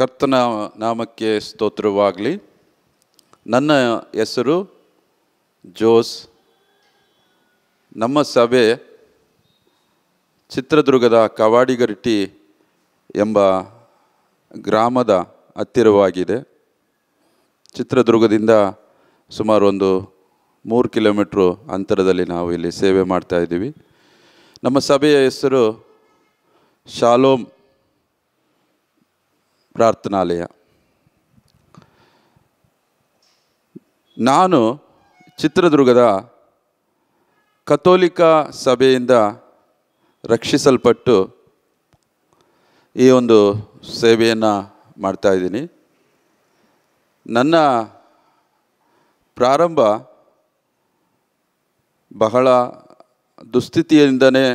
ಕರ್ತನ ನಾಮಕ್ಕೆ ಸ್ತೋತ್ರವಾಗಲಿ ನನ್ನ ಹೆಸರು ಜೋಸ್ ನಮ್ಮ ಸಭೆ ಚಿತ್ರದುರ್ಗದ ಕವಾಡಿಗರಿಟ್ಟಿ ಎಂಬ ಗ್ರಾಮದ ಹತ್ತಿರವಾಗಿದೆ ಚಿತ್ರದುರ್ಗದಿಂದ ಸುಮಾರು ಒಂದು ಮೂರು ಕಿಲೋಮೀಟ್ರ್ ಅಂತರದಲ್ಲಿ ನಾವು ಇಲ್ಲಿ ಸೇವೆ ಮಾಡ್ತಾಯಿದ್ದೀವಿ ನಮ್ಮ ಸಭೆಯ ಹೆಸರು ಶಾಲೋಮ್ ಪ್ರಾರ್ಥನಾಲಯ ನಾನು ಚಿತ್ರದುರ್ಗದ ಕಥೋಲಿಕ ಸಭೆಯಿಂದ ರಕ್ಷಿಸಲ್ಪಟ್ಟು ಈ ಒಂದು ಸೇವೆಯನ್ನು ಮಾಡ್ತಾಯಿದ್ದೀನಿ ನನ್ನ ಪ್ರಾರಂಭ ಬಹಳ ದುಸ್ಥಿತಿಯಿಂದನೇ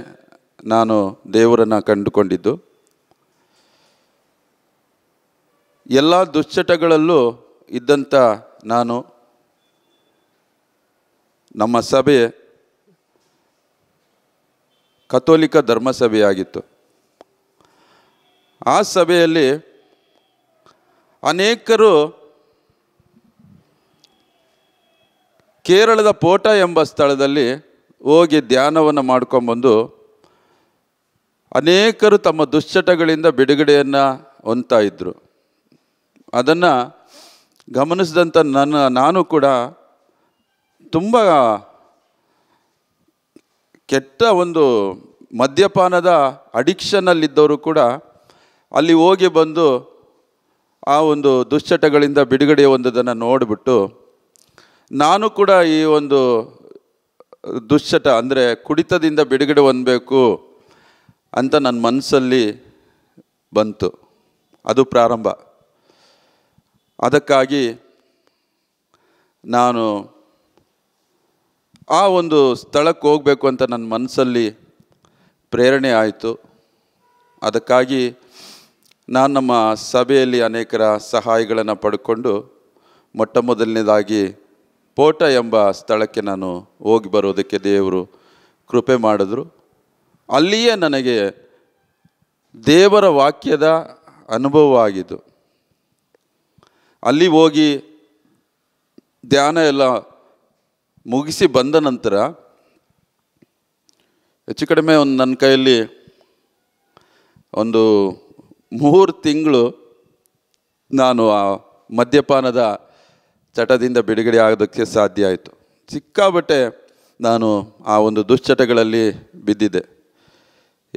ನಾನು ದೇವರನ್ನು ಕಂಡುಕೊಂಡಿದ್ದು ಎಲ್ಲ ದುಶ್ಚಟಗಳಲ್ಲೂ ಇದ್ದಂಥ ನಾನು ನಮ್ಮ ಸಭೆ ಕಥೋಲಿಕ ಧರ್ಮಸಭೆಯಾಗಿತ್ತು ಆ ಸಭೆಯಲ್ಲಿ ಅನೇಕರು ಕೇರಳದ ಪೋಟ ಎಂಬ ಸ್ಥಳದಲ್ಲಿ ಹೋಗಿ ಧ್ಯಾನವನ್ನು ಮಾಡ್ಕೊಂಬಂದು ಅನೇಕರು ತಮ್ಮ ದುಶ್ಚಟಗಳಿಂದ ಬಿಡುಗಡೆಯನ್ನು ಹೊಂತಾಯಿದ್ರು ಅದನ್ನು ಗಮನಿಸಿದಂಥ ನನ್ನ ನಾನು ಕೂಡ ತುಂಬ ಕೆಟ್ಟ ಒಂದು ಮದ್ಯಪಾನದ ಅಡಿಕ್ಷನಲ್ಲಿದ್ದವರು ಕೂಡ ಅಲ್ಲಿ ಹೋಗಿ ಬಂದು ಆ ಒಂದು ದುಶ್ಚಟಗಳಿಂದ ಬಿಡುಗಡೆ ಹೊಂದೋದನ್ನು ನೋಡಿಬಿಟ್ಟು ನಾನು ಕೂಡ ಈ ಒಂದು ದುಶ್ಚಟ ಅಂದರೆ ಕುಡಿತದಿಂದ ಬಿಡುಗಡೆ ಹೊಂದಬೇಕು ಅಂತ ನನ್ನ ಮನಸ್ಸಲ್ಲಿ ಬಂತು ಅದು ಪ್ರಾರಂಭ ಅದಕ್ಕಾಗಿ ನಾನು ಆ ಒಂದು ಸ್ಥಳಕ್ಕೆ ಹೋಗಬೇಕು ಅಂತ ನನ್ನ ಮನಸ್ಸಲ್ಲಿ ಪ್ರೇರಣೆ ಆಯಿತು ಅದಕ್ಕಾಗಿ ನಾನು ನಮ್ಮ ಸಭೆಯಲ್ಲಿ ಅನೇಕರ ಸಹಾಯಗಳನ್ನು ಪಡ್ಕೊಂಡು ಮೊಟ್ಟ ಮೊದಲನೇದಾಗಿ ಪೋಟ ಎಂಬ ಸ್ಥಳಕ್ಕೆ ನಾನು ಹೋಗಿ ಬರೋದಕ್ಕೆ ದೇವರು ಕೃಪೆ ಮಾಡಿದ್ರು ಅಲ್ಲಿಯೇ ನನಗೆ ದೇವರ ವಾಕ್ಯದ ಅನುಭವ ಆಗಿದ್ದು ಅಲ್ಲಿ ಹೋಗಿ ಧ್ಯಾನ ಎಲ್ಲ ಮುಗಿಸಿ ಬಂದ ನಂತರ ಹೆಚ್ಚು ಕಡಿಮೆ ಒಂದು ನನ್ನ ಕೈಯಲ್ಲಿ ಒಂದು ಮೂರು ತಿಂಗಳು ನಾನು ಆ ಮದ್ಯಪಾನದ ಚಟದಿಂದ ಬಿಡುಗಡೆ ಆಗೋದಕ್ಕೆ ಸಾಧ್ಯ ಆಯಿತು ಸಿಕ್ಕಾಬಟ್ಟೆ ನಾನು ಆ ಒಂದು ದುಶ್ಚಟಗಳಲ್ಲಿ ಬಿದ್ದಿದ್ದೆ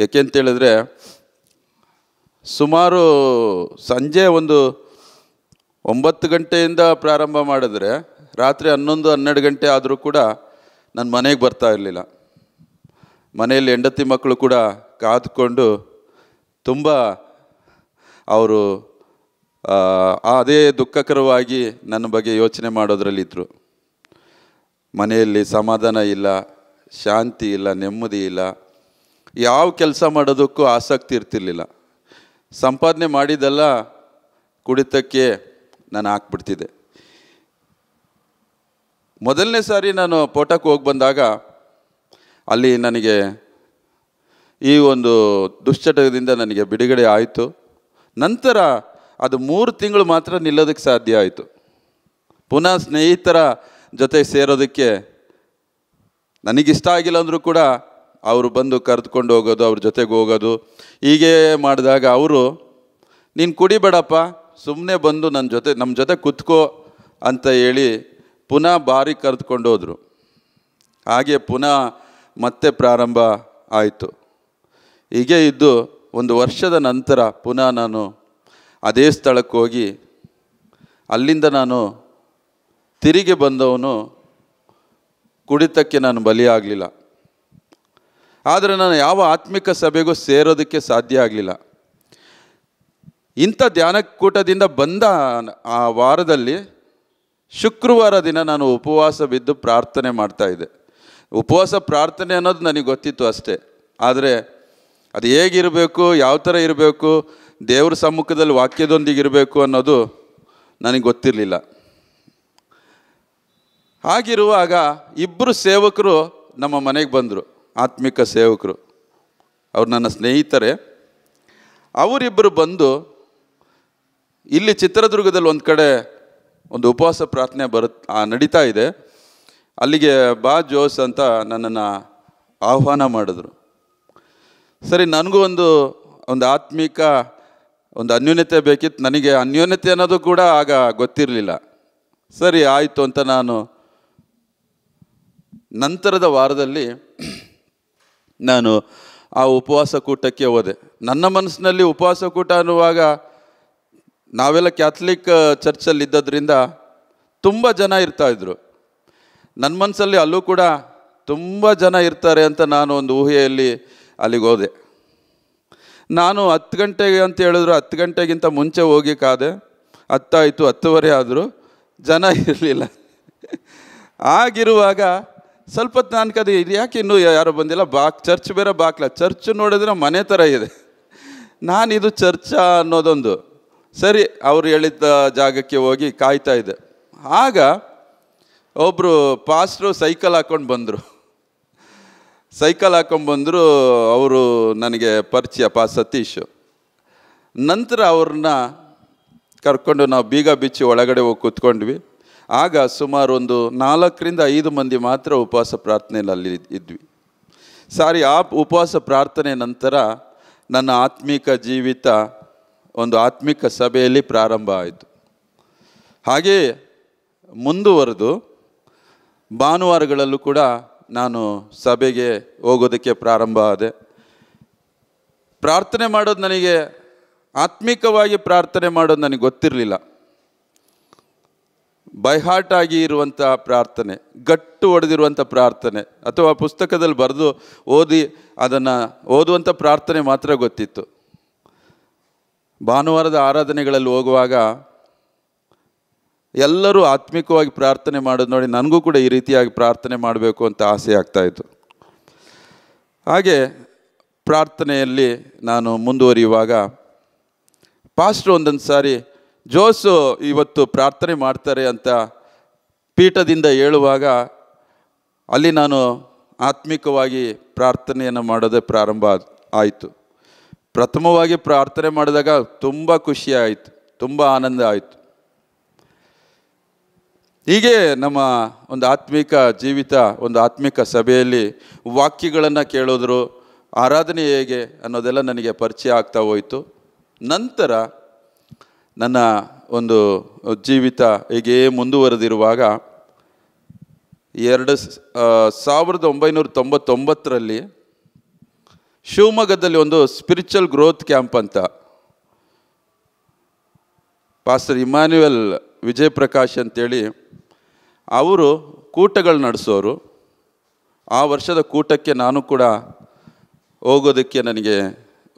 ಏಕೆಂತೇಳಿದ್ರೆ ಸುಮಾರು ಸಂಜೆ ಒಂದು ಒಂಬತ್ತು ಗಂಟೆಯಿಂದ ಪ್ರಾರಂಭ ಮಾಡಿದ್ರೆ ರಾತ್ರಿ ಹನ್ನೊಂದು ಹನ್ನೆರಡು ಗಂಟೆ ಆದರೂ ಕೂಡ ನನ್ನ ಮನೆಗೆ ಬರ್ತಾ ಇರಲಿಲ್ಲ ಮನೆಯಲ್ಲಿ ಹೆಂಡತಿ ಮಕ್ಕಳು ಕೂಡ ಕಾದುಕೊಂಡು ತುಂಬ ಅವರು ಅದೇ ದುಃಖಕರವಾಗಿ ನನ್ನ ಬಗ್ಗೆ ಯೋಚನೆ ಮಾಡೋದ್ರಲ್ಲಿದ್ದರು ಮನೆಯಲ್ಲಿ ಸಮಾಧಾನ ಇಲ್ಲ ಶಾಂತಿ ಇಲ್ಲ ನೆಮ್ಮದಿ ಇಲ್ಲ ಯಾವ ಕೆಲಸ ಮಾಡೋದಕ್ಕೂ ಆಸಕ್ತಿ ಇರ್ತಿರ್ಲಿಲ್ಲ ಸಂಪಾದನೆ ಮಾಡಿದ್ದೆಲ್ಲ ಕುಡಿತಕ್ಕೆ ನಾನು ಹಾಕ್ಬಿಡ್ತಿದ್ದೆ ಮೊದಲನೇ ಸಾರಿ ನಾನು ಪೋಟಕ್ಕೆ ಹೋಗಿ ಬಂದಾಗ ಅಲ್ಲಿ ನನಗೆ ಈ ಒಂದು ದುಶ್ಚಟದಿಂದ ನನಗೆ ಬಿಡುಗಡೆ ಆಯಿತು ನಂತರ ಅದು ಮೂರು ತಿಂಗಳು ಮಾತ್ರ ನಿಲ್ಲೋದಕ್ಕೆ ಸಾಧ್ಯ ಆಯಿತು ಪುನಃ ಸ್ನೇಹಿತರ ಜೊತೆ ಸೇರೋದಕ್ಕೆ ನನಗಿಷ್ಟ ಆಗಿಲ್ಲ ಅಂದರೂ ಕೂಡ ಅವರು ಬಂದು ಕರೆದುಕೊಂಡು ಹೋಗೋದು ಅವ್ರ ಜೊತೆಗೆ ಹೋಗೋದು ಹೀಗೆ ಮಾಡಿದಾಗ ಅವರು ನೀನು ಕುಡಿಬೇಡಪ್ಪ ಸುಮ್ಮನೆ ಬಂದು ನನ್ನ ಜೊತೆ ನಮ್ಮ ಜೊತೆ ಕುತ್ಕೋ ಅಂತ ಹೇಳಿ ಪುನಃ ಬಾರಿ ಹೋದರು ಹಾಗೆ ಪುನಃ ಮತ್ತೆ ಪ್ರಾರಂಭ ಆಯಿತು ಹೀಗೆ ಇದ್ದು ಒಂದು ವರ್ಷದ ನಂತರ ಪುನಃ ನಾನು ಅದೇ ಸ್ಥಳಕ್ಕೆ ಹೋಗಿ ಅಲ್ಲಿಂದ ನಾನು ತಿರುಗಿ ಬಂದವನು ಕುಡಿತಕ್ಕೆ ನಾನು ಬಲಿಯಾಗಲಿಲ್ಲ ಆದರೆ ನಾನು ಯಾವ ಆತ್ಮಿಕ ಸಭೆಗೂ ಸೇರೋದಕ್ಕೆ ಸಾಧ್ಯ ಆಗಲಿಲ್ಲ ಇಂಥ ಧ್ಯಾನಕೂಟದಿಂದ ಬಂದ ಆ ವಾರದಲ್ಲಿ ಶುಕ್ರವಾರ ದಿನ ನಾನು ಉಪವಾಸ ಬಿದ್ದು ಪ್ರಾರ್ಥನೆ ಮಾಡ್ತಾಯಿದ್ದೆ ಉಪವಾಸ ಪ್ರಾರ್ಥನೆ ಅನ್ನೋದು ನನಗೆ ಗೊತ್ತಿತ್ತು ಅಷ್ಟೇ ಆದರೆ ಅದು ಹೇಗಿರಬೇಕು ಯಾವ ಥರ ಇರಬೇಕು ದೇವ್ರ ಸಮ್ಮುಖದಲ್ಲಿ ವಾಕ್ಯದೊಂದಿಗೆ ಇರಬೇಕು ಅನ್ನೋದು ನನಗೆ ಗೊತ್ತಿರಲಿಲ್ಲ ಹಾಗಿರುವಾಗ ಇಬ್ಬರು ಸೇವಕರು ನಮ್ಮ ಮನೆಗೆ ಬಂದರು ಆತ್ಮಿಕ ಸೇವಕರು ಅವ್ರು ನನ್ನ ಸ್ನೇಹಿತರೆ ಅವರಿಬ್ಬರು ಬಂದು ಇಲ್ಲಿ ಚಿತ್ರದುರ್ಗದಲ್ಲಿ ಒಂದು ಕಡೆ ಒಂದು ಉಪವಾಸ ಪ್ರಾರ್ಥನೆ ಬರುತ್ತೆ ನಡೀತಾ ಇದೆ ಅಲ್ಲಿಗೆ ಬಾ ಜೋಸ್ ಅಂತ ನನ್ನನ್ನು ಆಹ್ವಾನ ಮಾಡಿದ್ರು ಸರಿ ನನಗೂ ಒಂದು ಒಂದು ಆತ್ಮಿಕ ಒಂದು ಅನ್ಯೋನ್ಯತೆ ಬೇಕಿತ್ತು ನನಗೆ ಅನ್ಯೋನ್ಯತೆ ಅನ್ನೋದು ಕೂಡ ಆಗ ಗೊತ್ತಿರಲಿಲ್ಲ ಸರಿ ಆಯಿತು ಅಂತ ನಾನು ನಂತರದ ವಾರದಲ್ಲಿ ನಾನು ಆ ಉಪವಾಸ ಕೂಟಕ್ಕೆ ಹೋದೆ ನನ್ನ ಮನಸ್ಸಿನಲ್ಲಿ ಉಪವಾಸ ಕೂಟ ಅನ್ನುವಾಗ ನಾವೆಲ್ಲ ಕ್ಯಾಥಲಿಕ್ ಚರ್ಚಲ್ಲಿ ಇದ್ದದ್ರಿಂದ ತುಂಬ ಜನ ಇರ್ತಾಯಿದ್ರು ನನ್ನ ಮನಸ್ಸಲ್ಲಿ ಅಲ್ಲೂ ಕೂಡ ತುಂಬ ಜನ ಇರ್ತಾರೆ ಅಂತ ನಾನು ಒಂದು ಊಹೆಯಲ್ಲಿ ಅಲ್ಲಿಗೆ ಹೋದೆ ನಾನು ಹತ್ತು ಗಂಟೆಗೆ ಅಂತ ಹೇಳಿದ್ರು ಹತ್ತು ಗಂಟೆಗಿಂತ ಮುಂಚೆ ಹೋಗಿ ಕಾದೆ ಹತ್ತಾಯಿತು ಹತ್ತುವರೆ ಆದರೂ ಜನ ಇರಲಿಲ್ಲ ಆಗಿರುವಾಗ ಸ್ವಲ್ಪ ಹೊತ್ತು ನಾನು ಇದು ಯಾಕೆ ಇನ್ನೂ ಯಾರು ಬಂದಿಲ್ಲ ಬಾಕ್ ಚರ್ಚ್ ಬೇರೆ ಬಾಕ್ಲ ಚರ್ಚ್ ನೋಡಿದ್ರೆ ಮನೆ ಥರ ಇದೆ ನಾನಿದು ಚರ್ಚಾ ಅನ್ನೋದೊಂದು ಸರಿ ಅವರು ಹೇಳಿದ್ದ ಜಾಗಕ್ಕೆ ಹೋಗಿ ಕಾಯ್ತಾ ಇದೆ ಆಗ ಒಬ್ಬರು ಪಾಸ್ಟ್ರು ಸೈಕಲ್ ಹಾಕ್ಕೊಂಡು ಬಂದರು ಸೈಕಲ್ ಬಂದರು ಅವರು ನನಗೆ ಪರಿಚಯ ಪಾ ಸತೀಶ್ ನಂತರ ಅವ್ರನ್ನ ಕರ್ಕೊಂಡು ನಾವು ಬೀಗ ಬಿಚ್ಚಿ ಒಳಗಡೆ ಹೋಗಿ ಕೂತ್ಕೊಂಡ್ವಿ ಆಗ ಸುಮಾರು ಒಂದು ನಾಲ್ಕರಿಂದ ಐದು ಮಂದಿ ಮಾತ್ರ ಉಪವಾಸ ಪ್ರಾರ್ಥನೆಯಲ್ಲಿ ಅಲ್ಲಿ ಇದ್ವಿ ಸಾರಿ ಆ ಉಪವಾಸ ಪ್ರಾರ್ಥನೆ ನಂತರ ನನ್ನ ಆತ್ಮಿಕ ಜೀವಿತ ಒಂದು ಆತ್ಮಿಕ ಸಭೆಯಲ್ಲಿ ಪ್ರಾರಂಭ ಆಯಿತು ಹಾಗೆಯೇ ಮುಂದುವರೆದು ಭಾನುವಾರಗಳಲ್ಲೂ ಕೂಡ ನಾನು ಸಭೆಗೆ ಹೋಗೋದಕ್ಕೆ ಪ್ರಾರಂಭ ಆದೆ ಪ್ರಾರ್ಥನೆ ಮಾಡೋದು ನನಗೆ ಆತ್ಮಿಕವಾಗಿ ಪ್ರಾರ್ಥನೆ ಮಾಡೋದು ನನಗೆ ಗೊತ್ತಿರಲಿಲ್ಲ ಆಗಿ ಇರುವಂಥ ಪ್ರಾರ್ಥನೆ ಗಟ್ಟು ಹೊಡೆದಿರುವಂಥ ಪ್ರಾರ್ಥನೆ ಅಥವಾ ಪುಸ್ತಕದಲ್ಲಿ ಬರೆದು ಓದಿ ಅದನ್ನು ಓದುವಂಥ ಪ್ರಾರ್ಥನೆ ಮಾತ್ರ ಗೊತ್ತಿತ್ತು ಭಾನುವಾರದ ಆರಾಧನೆಗಳಲ್ಲಿ ಹೋಗುವಾಗ ಎಲ್ಲರೂ ಆತ್ಮಿಕವಾಗಿ ಪ್ರಾರ್ಥನೆ ಮಾಡೋದು ನೋಡಿ ನನಗೂ ಕೂಡ ಈ ರೀತಿಯಾಗಿ ಪ್ರಾರ್ಥನೆ ಮಾಡಬೇಕು ಅಂತ ಆಸೆ ಆಗ್ತಾಯಿತ್ತು ಹಾಗೆ ಪ್ರಾರ್ಥನೆಯಲ್ಲಿ ನಾನು ಮುಂದುವರಿಯುವಾಗ ಪಾಸ್ಟ್ರು ಒಂದೊಂದು ಸಾರಿ ಜೋಸು ಇವತ್ತು ಪ್ರಾರ್ಥನೆ ಮಾಡ್ತಾರೆ ಅಂತ ಪೀಠದಿಂದ ಹೇಳುವಾಗ ಅಲ್ಲಿ ನಾನು ಆತ್ಮಿಕವಾಗಿ ಪ್ರಾರ್ಥನೆಯನ್ನು ಮಾಡೋದೇ ಪ್ರಾರಂಭ ಆಯಿತು ಪ್ರಥಮವಾಗಿ ಪ್ರಾರ್ಥನೆ ಮಾಡಿದಾಗ ತುಂಬ ಖುಷಿ ಆಯಿತು ತುಂಬ ಆನಂದ ಆಯಿತು ಹೀಗೆ ನಮ್ಮ ಒಂದು ಆತ್ಮಿಕ ಜೀವಿತ ಒಂದು ಆತ್ಮಿಕ ಸಭೆಯಲ್ಲಿ ವಾಕ್ಯಗಳನ್ನು ಕೇಳೋದ್ರು ಆರಾಧನೆ ಹೇಗೆ ಅನ್ನೋದೆಲ್ಲ ನನಗೆ ಪರಿಚಯ ಆಗ್ತಾ ಹೋಯಿತು ನಂತರ ನನ್ನ ಒಂದು ಜೀವಿತ ಹೀಗೆ ಮುಂದುವರೆದಿರುವಾಗ ಎರಡು ಸಾವಿರದ ಒಂಬೈನೂರ ತೊಂಬತ್ತೊಂಬತ್ತರಲ್ಲಿ ಶಿವಮೊಗ್ಗದಲ್ಲಿ ಒಂದು ಸ್ಪಿರಿಚುವಲ್ ಗ್ರೋತ್ ಕ್ಯಾಂಪ್ ಅಂತ ಪಾಸ್ಟರ್ ಇಮ್ಯಾನ್ಯುಯಲ್ ವಿಜಯ್ ಪ್ರಕಾಶ್ ಅಂತೇಳಿ ಅವರು ಕೂಟಗಳು ನಡೆಸೋರು ಆ ವರ್ಷದ ಕೂಟಕ್ಕೆ ನಾನು ಕೂಡ ಹೋಗೋದಕ್ಕೆ ನನಗೆ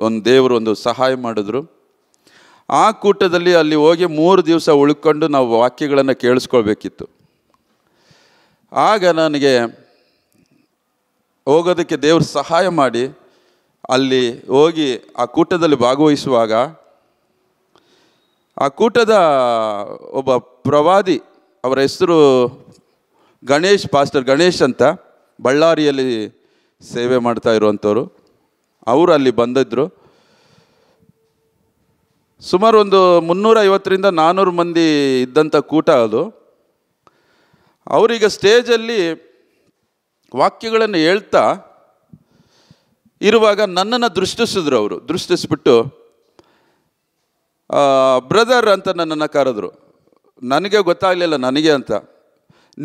ಒಂದು ದೇವರು ಒಂದು ಸಹಾಯ ಮಾಡಿದ್ರು ಆ ಕೂಟದಲ್ಲಿ ಅಲ್ಲಿ ಹೋಗಿ ಮೂರು ದಿವಸ ಉಳ್ಕೊಂಡು ನಾವು ವಾಕ್ಯಗಳನ್ನು ಕೇಳಿಸ್ಕೊಳ್ಬೇಕಿತ್ತು ಆಗ ನನಗೆ ಹೋಗೋದಕ್ಕೆ ದೇವರು ಸಹಾಯ ಮಾಡಿ ಅಲ್ಲಿ ಹೋಗಿ ಆ ಕೂಟದಲ್ಲಿ ಭಾಗವಹಿಸುವಾಗ ಆ ಕೂಟದ ಒಬ್ಬ ಪ್ರವಾದಿ ಅವರ ಹೆಸರು ಗಣೇಶ್ ಪಾಸ್ಟರ್ ಗಣೇಶ್ ಅಂತ ಬಳ್ಳಾರಿಯಲ್ಲಿ ಸೇವೆ ಮಾಡ್ತಾ ಇರುವಂಥವ್ರು ಅವರು ಅಲ್ಲಿ ಬಂದಿದ್ದರು ಸುಮಾರು ಒಂದು ಐವತ್ತರಿಂದ ನಾನ್ನೂರು ಮಂದಿ ಇದ್ದಂಥ ಕೂಟ ಅದು ಅವರೀಗ ಸ್ಟೇಜಲ್ಲಿ ವಾಕ್ಯಗಳನ್ನು ಹೇಳ್ತಾ ಇರುವಾಗ ನನ್ನನ್ನು ದೃಷ್ಟಿಸಿದ್ರು ಅವರು ದೃಷ್ಟಿಸ್ಬಿಟ್ಟು ಬ್ರದರ್ ಅಂತ ನನ್ನನ್ನು ಕರೆದ್ರು ನನಗೆ ಗೊತ್ತಾಗಲಿಲ್ಲ ನನಗೆ ಅಂತ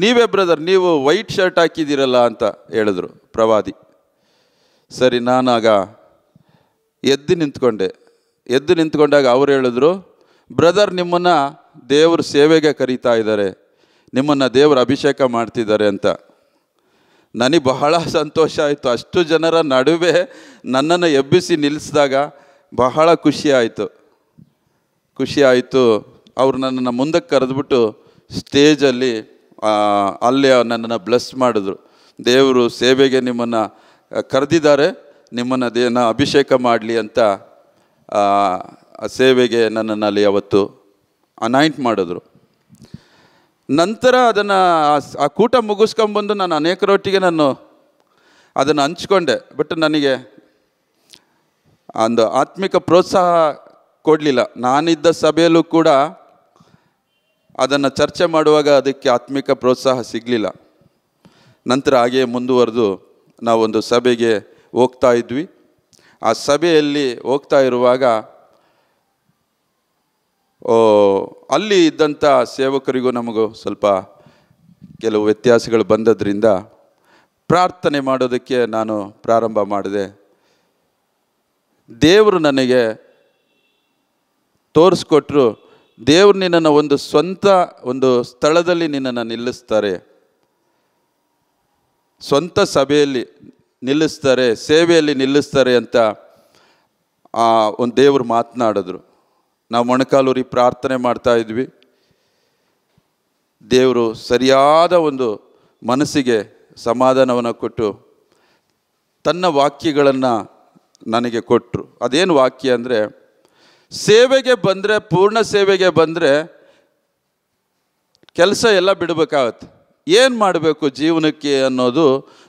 ನೀವೇ ಬ್ರದರ್ ನೀವು ವೈಟ್ ಶರ್ಟ್ ಹಾಕಿದ್ದೀರಲ್ಲ ಅಂತ ಹೇಳಿದ್ರು ಪ್ರವಾದಿ ಸರಿ ನಾನಾಗ ಎದ್ದು ನಿಂತ್ಕೊಂಡೆ ಎದ್ದು ನಿಂತ್ಕೊಂಡಾಗ ಅವರು ಹೇಳಿದ್ರು ಬ್ರದರ್ ನಿಮ್ಮನ್ನು ದೇವ್ರ ಸೇವೆಗೆ ಕರೀತಾ ಇದ್ದಾರೆ ನಿಮ್ಮನ್ನು ದೇವರು ಅಭಿಷೇಕ ಮಾಡ್ತಿದ್ದಾರೆ ಅಂತ ನನಗೆ ಬಹಳ ಸಂತೋಷ ಆಯಿತು ಅಷ್ಟು ಜನರ ನಡುವೆ ನನ್ನನ್ನು ಎಬ್ಬಿಸಿ ನಿಲ್ಲಿಸಿದಾಗ ಬಹಳ ಖುಷಿ ಆಯಿತು ಖುಷಿ ಆಯಿತು ಅವರು ನನ್ನನ್ನು ಮುಂದಕ್ಕೆ ಕರೆದ್ಬಿಟ್ಟು ಸ್ಟೇಜಲ್ಲಿ ಅಲ್ಲೇ ನನ್ನನ್ನು ಬ್ಲೆಸ್ ಮಾಡಿದ್ರು ದೇವರು ಸೇವೆಗೆ ನಿಮ್ಮನ್ನು ಕರೆದಿದ್ದಾರೆ ನಿಮ್ಮನ್ನು ದೇನ ಅಭಿಷೇಕ ಮಾಡಲಿ ಅಂತ ಸೇವೆಗೆ ನನ್ನನ್ನು ಅಲ್ಲಿ ಅವತ್ತು ಅನಾಯಿಂಟ್ ಮಾಡಿದ್ರು ನಂತರ ಅದನ್ನು ಆ ಕೂಟ ಮುಗಿಸ್ಕೊಂಬಂದು ನಾನು ಅನೇಕರೊಟ್ಟಿಗೆ ನಾನು ಅದನ್ನು ಹಂಚ್ಕೊಂಡೆ ಬಟ್ ನನಗೆ ಒಂದು ಆತ್ಮಿಕ ಪ್ರೋತ್ಸಾಹ ಕೊಡಲಿಲ್ಲ ನಾನಿದ್ದ ಸಭೆಯಲ್ಲೂ ಕೂಡ ಅದನ್ನು ಚರ್ಚೆ ಮಾಡುವಾಗ ಅದಕ್ಕೆ ಆತ್ಮಿಕ ಪ್ರೋತ್ಸಾಹ ಸಿಗಲಿಲ್ಲ ನಂತರ ಹಾಗೆಯೇ ಮುಂದುವರೆದು ನಾವೊಂದು ಸಭೆಗೆ ಹೋಗ್ತಾ ಇದ್ವಿ ಆ ಸಭೆಯಲ್ಲಿ ಹೋಗ್ತಾ ಇರುವಾಗ ಅಲ್ಲಿ ಇದ್ದಂಥ ಸೇವಕರಿಗೂ ನಮಗೂ ಸ್ವಲ್ಪ ಕೆಲವು ವ್ಯತ್ಯಾಸಗಳು ಬಂದದ್ರಿಂದ ಪ್ರಾರ್ಥನೆ ಮಾಡೋದಕ್ಕೆ ನಾನು ಪ್ರಾರಂಭ ಮಾಡಿದೆ ದೇವರು ನನಗೆ ತೋರಿಸ್ಕೊಟ್ರು ದೇವರು ನಿನ್ನನ್ನು ಒಂದು ಸ್ವಂತ ಒಂದು ಸ್ಥಳದಲ್ಲಿ ನಿನ್ನನ್ನು ನಿಲ್ಲಿಸ್ತಾರೆ ಸ್ವಂತ ಸಭೆಯಲ್ಲಿ ನಿಲ್ಲಿಸ್ತಾರೆ ಸೇವೆಯಲ್ಲಿ ನಿಲ್ಲಿಸ್ತಾರೆ ಅಂತ ಒಂದು ದೇವರು ಮಾತನಾಡಿದ್ರು ನಾವು ಮೊಣಕಾಲೂರಿ ಪ್ರಾರ್ಥನೆ ಮಾಡ್ತಾ ಇದ್ವಿ ದೇವರು ಸರಿಯಾದ ಒಂದು ಮನಸ್ಸಿಗೆ ಸಮಾಧಾನವನ್ನು ಕೊಟ್ಟು ತನ್ನ ವಾಕ್ಯಗಳನ್ನು ನನಗೆ ಕೊಟ್ಟರು ಅದೇನು ವಾಕ್ಯ ಅಂದರೆ ಸೇವೆಗೆ ಬಂದರೆ ಪೂರ್ಣ ಸೇವೆಗೆ ಬಂದರೆ ಕೆಲಸ ಎಲ್ಲ ಬಿಡಬೇಕಾಗತ್ತೆ ಏನು ಮಾಡಬೇಕು ಜೀವನಕ್ಕೆ ಅನ್ನೋದು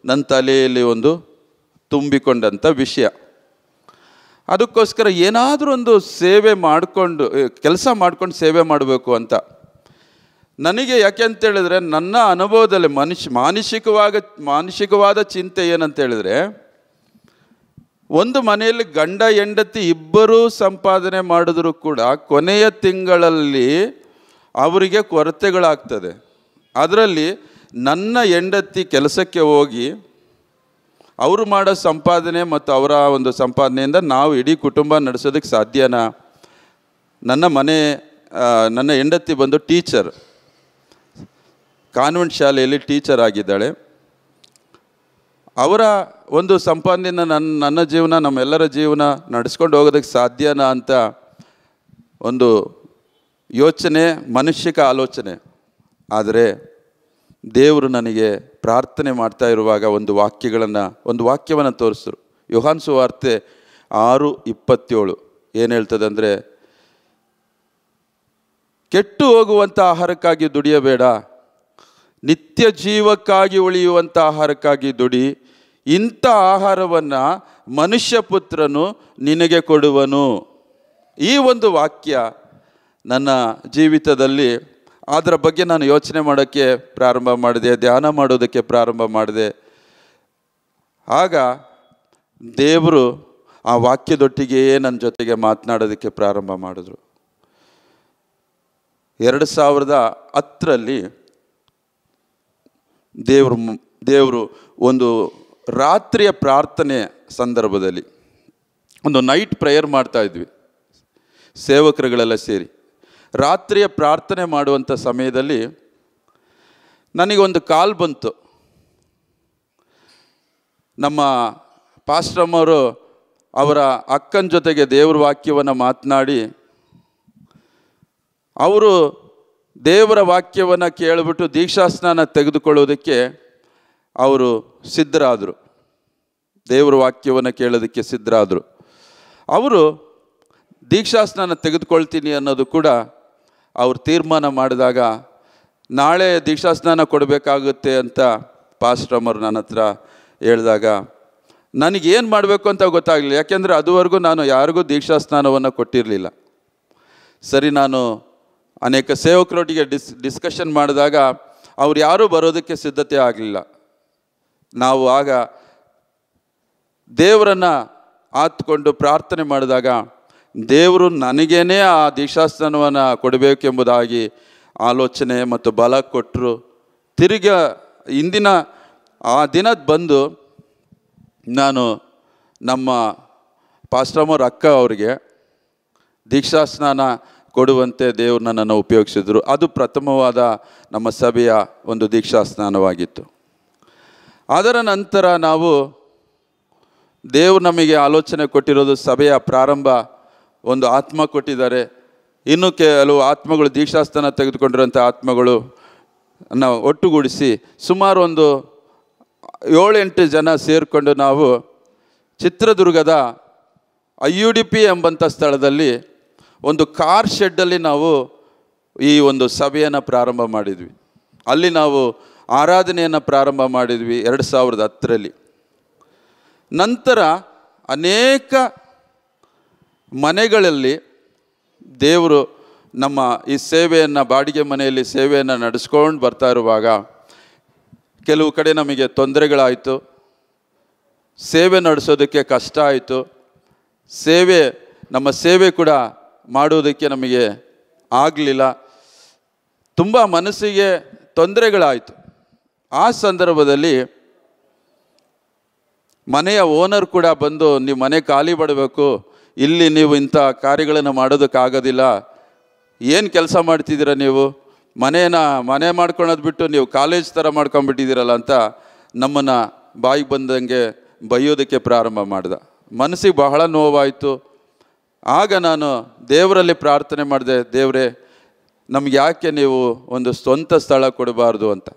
ನನ್ನ ತಲೆಯಲ್ಲಿ ಒಂದು ತುಂಬಿಕೊಂಡಂಥ ವಿಷಯ ಅದಕ್ಕೋಸ್ಕರ ಏನಾದರೂ ಒಂದು ಸೇವೆ ಮಾಡಿಕೊಂಡು ಕೆಲಸ ಮಾಡ್ಕೊಂಡು ಸೇವೆ ಮಾಡಬೇಕು ಅಂತ ನನಗೆ ಯಾಕೆ ಅಂತೇಳಿದರೆ ನನ್ನ ಅನುಭವದಲ್ಲಿ ಮನುಷ್ಯ ಮಾನಸಿಕವಾದ ಮಾನಸಿಕವಾದ ಚಿಂತೆ ಏನಂತೇಳಿದರೆ ಒಂದು ಮನೆಯಲ್ಲಿ ಗಂಡ ಹೆಂಡತಿ ಇಬ್ಬರೂ ಸಂಪಾದನೆ ಮಾಡಿದ್ರು ಕೂಡ ಕೊನೆಯ ತಿಂಗಳಲ್ಲಿ ಅವರಿಗೆ ಕೊರತೆಗಳಾಗ್ತದೆ ಅದರಲ್ಲಿ ನನ್ನ ಹೆಂಡತಿ ಕೆಲಸಕ್ಕೆ ಹೋಗಿ ಅವರು ಮಾಡೋ ಸಂಪಾದನೆ ಮತ್ತು ಅವರ ಒಂದು ಸಂಪಾದನೆಯಿಂದ ನಾವು ಇಡೀ ಕುಟುಂಬ ನಡೆಸೋದಕ್ಕೆ ಸಾಧ್ಯನಾ ನನ್ನ ಮನೆ ನನ್ನ ಹೆಂಡತಿ ಬಂದು ಟೀಚರ್ ಕಾನ್ವೆಂಟ್ ಶಾಲೆಯಲ್ಲಿ ಟೀಚರ್ ಆಗಿದ್ದಾಳೆ ಅವರ ಒಂದು ಸಂಪಾದನೆಯಿಂದ ನನ್ನ ನನ್ನ ಜೀವನ ನಮ್ಮೆಲ್ಲರ ಜೀವನ ನಡೆಸ್ಕೊಂಡು ಹೋಗೋದಕ್ಕೆ ಸಾಧ್ಯನಾ ಅಂತ ಒಂದು ಯೋಚನೆ ಮನುಷ್ಯಕ ಆಲೋಚನೆ ಆದರೆ ದೇವರು ನನಗೆ ಪ್ರಾರ್ಥನೆ ಮಾಡ್ತಾ ಇರುವಾಗ ಒಂದು ವಾಕ್ಯಗಳನ್ನು ಒಂದು ವಾಕ್ಯವನ್ನು ತೋರಿಸ್ರು ಯುಹಾನ್ ಸುವಾರ್ತೆ ಆರು ಇಪ್ಪತ್ತೇಳು ಏನು ಹೇಳ್ತದೆ ಅಂದರೆ ಕೆಟ್ಟು ಹೋಗುವಂಥ ಆಹಾರಕ್ಕಾಗಿ ದುಡಿಯಬೇಡ ನಿತ್ಯ ಜೀವಕ್ಕಾಗಿ ಉಳಿಯುವಂಥ ಆಹಾರಕ್ಕಾಗಿ ದುಡಿ ಇಂಥ ಆಹಾರವನ್ನು ಮನುಷ್ಯ ಪುತ್ರನು ನಿನಗೆ ಕೊಡುವನು ಈ ಒಂದು ವಾಕ್ಯ ನನ್ನ ಜೀವಿತದಲ್ಲಿ ಅದರ ಬಗ್ಗೆ ನಾನು ಯೋಚನೆ ಮಾಡೋಕ್ಕೆ ಪ್ರಾರಂಭ ಮಾಡಿದೆ ಧ್ಯಾನ ಮಾಡೋದಕ್ಕೆ ಪ್ರಾರಂಭ ಮಾಡಿದೆ ಆಗ ದೇವರು ಆ ವಾಕ್ಯದೊಟ್ಟಿಗೆಯೇ ನನ್ನ ಜೊತೆಗೆ ಮಾತನಾಡೋದಕ್ಕೆ ಪ್ರಾರಂಭ ಮಾಡಿದ್ರು ಎರಡು ಸಾವಿರದ ಹತ್ತರಲ್ಲಿ ದೇವರು ದೇವರು ಒಂದು ರಾತ್ರಿಯ ಪ್ರಾರ್ಥನೆ ಸಂದರ್ಭದಲ್ಲಿ ಒಂದು ನೈಟ್ ಪ್ರೇಯರ್ ಮಾಡ್ತಾಯಿದ್ವಿ ಇದ್ವಿ ಸೇವಕರುಗಳೆಲ್ಲ ಸೇರಿ ರಾತ್ರಿಯ ಪ್ರಾರ್ಥನೆ ಮಾಡುವಂಥ ಸಮಯದಲ್ಲಿ ನನಗೊಂದು ಕಾಲ್ ಬಂತು ನಮ್ಮ ಪಾಸ್ಟ್ರಮ್ಮವರು ಅವರ ಅಕ್ಕನ ಜೊತೆಗೆ ದೇವ್ರ ವಾಕ್ಯವನ್ನು ಮಾತನಾಡಿ ಅವರು ದೇವರ ವಾಕ್ಯವನ್ನು ಕೇಳಿಬಿಟ್ಟು ದೀಕ್ಷಾಸ್ನಾನ ತೆಗೆದುಕೊಳ್ಳೋದಕ್ಕೆ ಅವರು ಸಿದ್ಧರಾದರು ದೇವರ ವಾಕ್ಯವನ್ನು ಕೇಳೋದಕ್ಕೆ ಸಿದ್ಧರಾದರು ಅವರು ದೀಕ್ಷಾಸ್ನಾನ ತೆಗೆದುಕೊಳ್ತೀನಿ ಅನ್ನೋದು ಕೂಡ ಅವ್ರು ತೀರ್ಮಾನ ಮಾಡಿದಾಗ ನಾಳೆ ದೀಕ್ಷಾಸ್ನಾನ ಸ್ನಾನ ಕೊಡಬೇಕಾಗುತ್ತೆ ಅಂತ ಪಾಸ್ಟ್ರಮ್ಮರು ನನ್ನ ಹತ್ರ ಹೇಳಿದಾಗ ನನಗೇನು ಮಾಡಬೇಕು ಅಂತ ಗೊತ್ತಾಗಲಿಲ್ಲ ಯಾಕೆಂದರೆ ಅದುವರೆಗೂ ನಾನು ಯಾರಿಗೂ ದೀಕ್ಷಾ ಸ್ನಾನವನ್ನು ಕೊಟ್ಟಿರಲಿಲ್ಲ ಸರಿ ನಾನು ಅನೇಕ ಸೇವಕರೊಟ್ಟಿಗೆ ಡಿಸ್ ಡಿಸ್ಕಷನ್ ಮಾಡಿದಾಗ ಅವ್ರು ಯಾರೂ ಬರೋದಕ್ಕೆ ಸಿದ್ಧತೆ ಆಗಲಿಲ್ಲ ನಾವು ಆಗ ದೇವರನ್ನು ಆತ್ಕೊಂಡು ಪ್ರಾರ್ಥನೆ ಮಾಡಿದಾಗ ದೇವರು ನನಗೇನೇ ಆ ದೀಕ್ಷಾಸ್ನಾನವನ್ನು ಕೊಡಬೇಕೆಂಬುದಾಗಿ ಆಲೋಚನೆ ಮತ್ತು ಬಲ ಕೊಟ್ಟರು ತಿರುಗ ಇಂದಿನ ಆ ದಿನದ ಬಂದು ನಾನು ನಮ್ಮ ಪಾಸ್ಟ್ರಾಮೋರ್ ಅಕ್ಕ ಅವರಿಗೆ ದೀಕ್ಷಾಸ್ನಾನ ಕೊಡುವಂತೆ ದೇವರು ನನ್ನನ್ನು ಉಪಯೋಗಿಸಿದರು ಅದು ಪ್ರಥಮವಾದ ನಮ್ಮ ಸಭೆಯ ಒಂದು ದೀಕ್ಷಾಸ್ನಾನವಾಗಿತ್ತು ಅದರ ನಂತರ ನಾವು ದೇವರು ನಮಗೆ ಆಲೋಚನೆ ಕೊಟ್ಟಿರೋದು ಸಭೆಯ ಪ್ರಾರಂಭ ಒಂದು ಆತ್ಮ ಕೊಟ್ಟಿದ್ದಾರೆ ಇನ್ನೂ ಕೆಲವು ಆತ್ಮಗಳು ದೀಕ್ಷಾಸ್ಥಾನ ತೆಗೆದುಕೊಂಡಿರುವಂಥ ಆತ್ಮಗಳು ನಾವು ಒಟ್ಟುಗೂಡಿಸಿ ಸುಮಾರು ಒಂದು ಏಳೆಂಟು ಜನ ಸೇರಿಕೊಂಡು ನಾವು ಚಿತ್ರದುರ್ಗದ ಐ ಯು ಡಿ ಪಿ ಎಂಬಂಥ ಸ್ಥಳದಲ್ಲಿ ಒಂದು ಕಾರ್ ಶೆಡ್ಡಲ್ಲಿ ನಾವು ಈ ಒಂದು ಸಭೆಯನ್ನು ಪ್ರಾರಂಭ ಮಾಡಿದ್ವಿ ಅಲ್ಲಿ ನಾವು ಆರಾಧನೆಯನ್ನು ಪ್ರಾರಂಭ ಮಾಡಿದ್ವಿ ಎರಡು ಸಾವಿರದ ಹತ್ತರಲ್ಲಿ ನಂತರ ಅನೇಕ ಮನೆಗಳಲ್ಲಿ ದೇವರು ನಮ್ಮ ಈ ಸೇವೆಯನ್ನು ಬಾಡಿಗೆ ಮನೆಯಲ್ಲಿ ಸೇವೆಯನ್ನು ನಡೆಸ್ಕೊಂಡು ಬರ್ತಾ ಇರುವಾಗ ಕೆಲವು ಕಡೆ ನಮಗೆ ತೊಂದರೆಗಳಾಯಿತು ಸೇವೆ ನಡೆಸೋದಕ್ಕೆ ಕಷ್ಟ ಆಯಿತು ಸೇವೆ ನಮ್ಮ ಸೇವೆ ಕೂಡ ಮಾಡೋದಕ್ಕೆ ನಮಗೆ ಆಗಲಿಲ್ಲ ತುಂಬ ಮನಸ್ಸಿಗೆ ತೊಂದರೆಗಳಾಯಿತು ಆ ಸಂದರ್ಭದಲ್ಲಿ ಮನೆಯ ಓನರ್ ಕೂಡ ಬಂದು ನೀವು ಮನೆ ಖಾಲಿ ಪಡಬೇಕು ಇಲ್ಲಿ ನೀವು ಇಂಥ ಕಾರ್ಯಗಳನ್ನು ಮಾಡೋದಕ್ಕಾಗೋದಿಲ್ಲ ಏನು ಕೆಲಸ ಮಾಡ್ತಿದ್ದೀರ ನೀವು ಮನೇನ ಮನೆ ಮಾಡ್ಕೊಳೋದು ಬಿಟ್ಟು ನೀವು ಕಾಲೇಜ್ ಥರ ಮಾಡ್ಕೊಂಬಿಟ್ಟಿದ್ದೀರಲ್ಲ ಅಂತ ನಮ್ಮನ್ನು ಬಾಯಿಗೆ ಬಂದಂಗೆ ಬೈಯೋದಕ್ಕೆ ಪ್ರಾರಂಭ ಮಾಡ್ದೆ ಮನಸ್ಸಿಗೆ ಬಹಳ ನೋವಾಯಿತು ಆಗ ನಾನು ದೇವರಲ್ಲಿ ಪ್ರಾರ್ಥನೆ ಮಾಡಿದೆ ದೇವರೇ ನಮ್ಗೆ ಯಾಕೆ ನೀವು ಒಂದು ಸ್ವಂತ ಸ್ಥಳ ಕೊಡಬಾರ್ದು ಅಂತ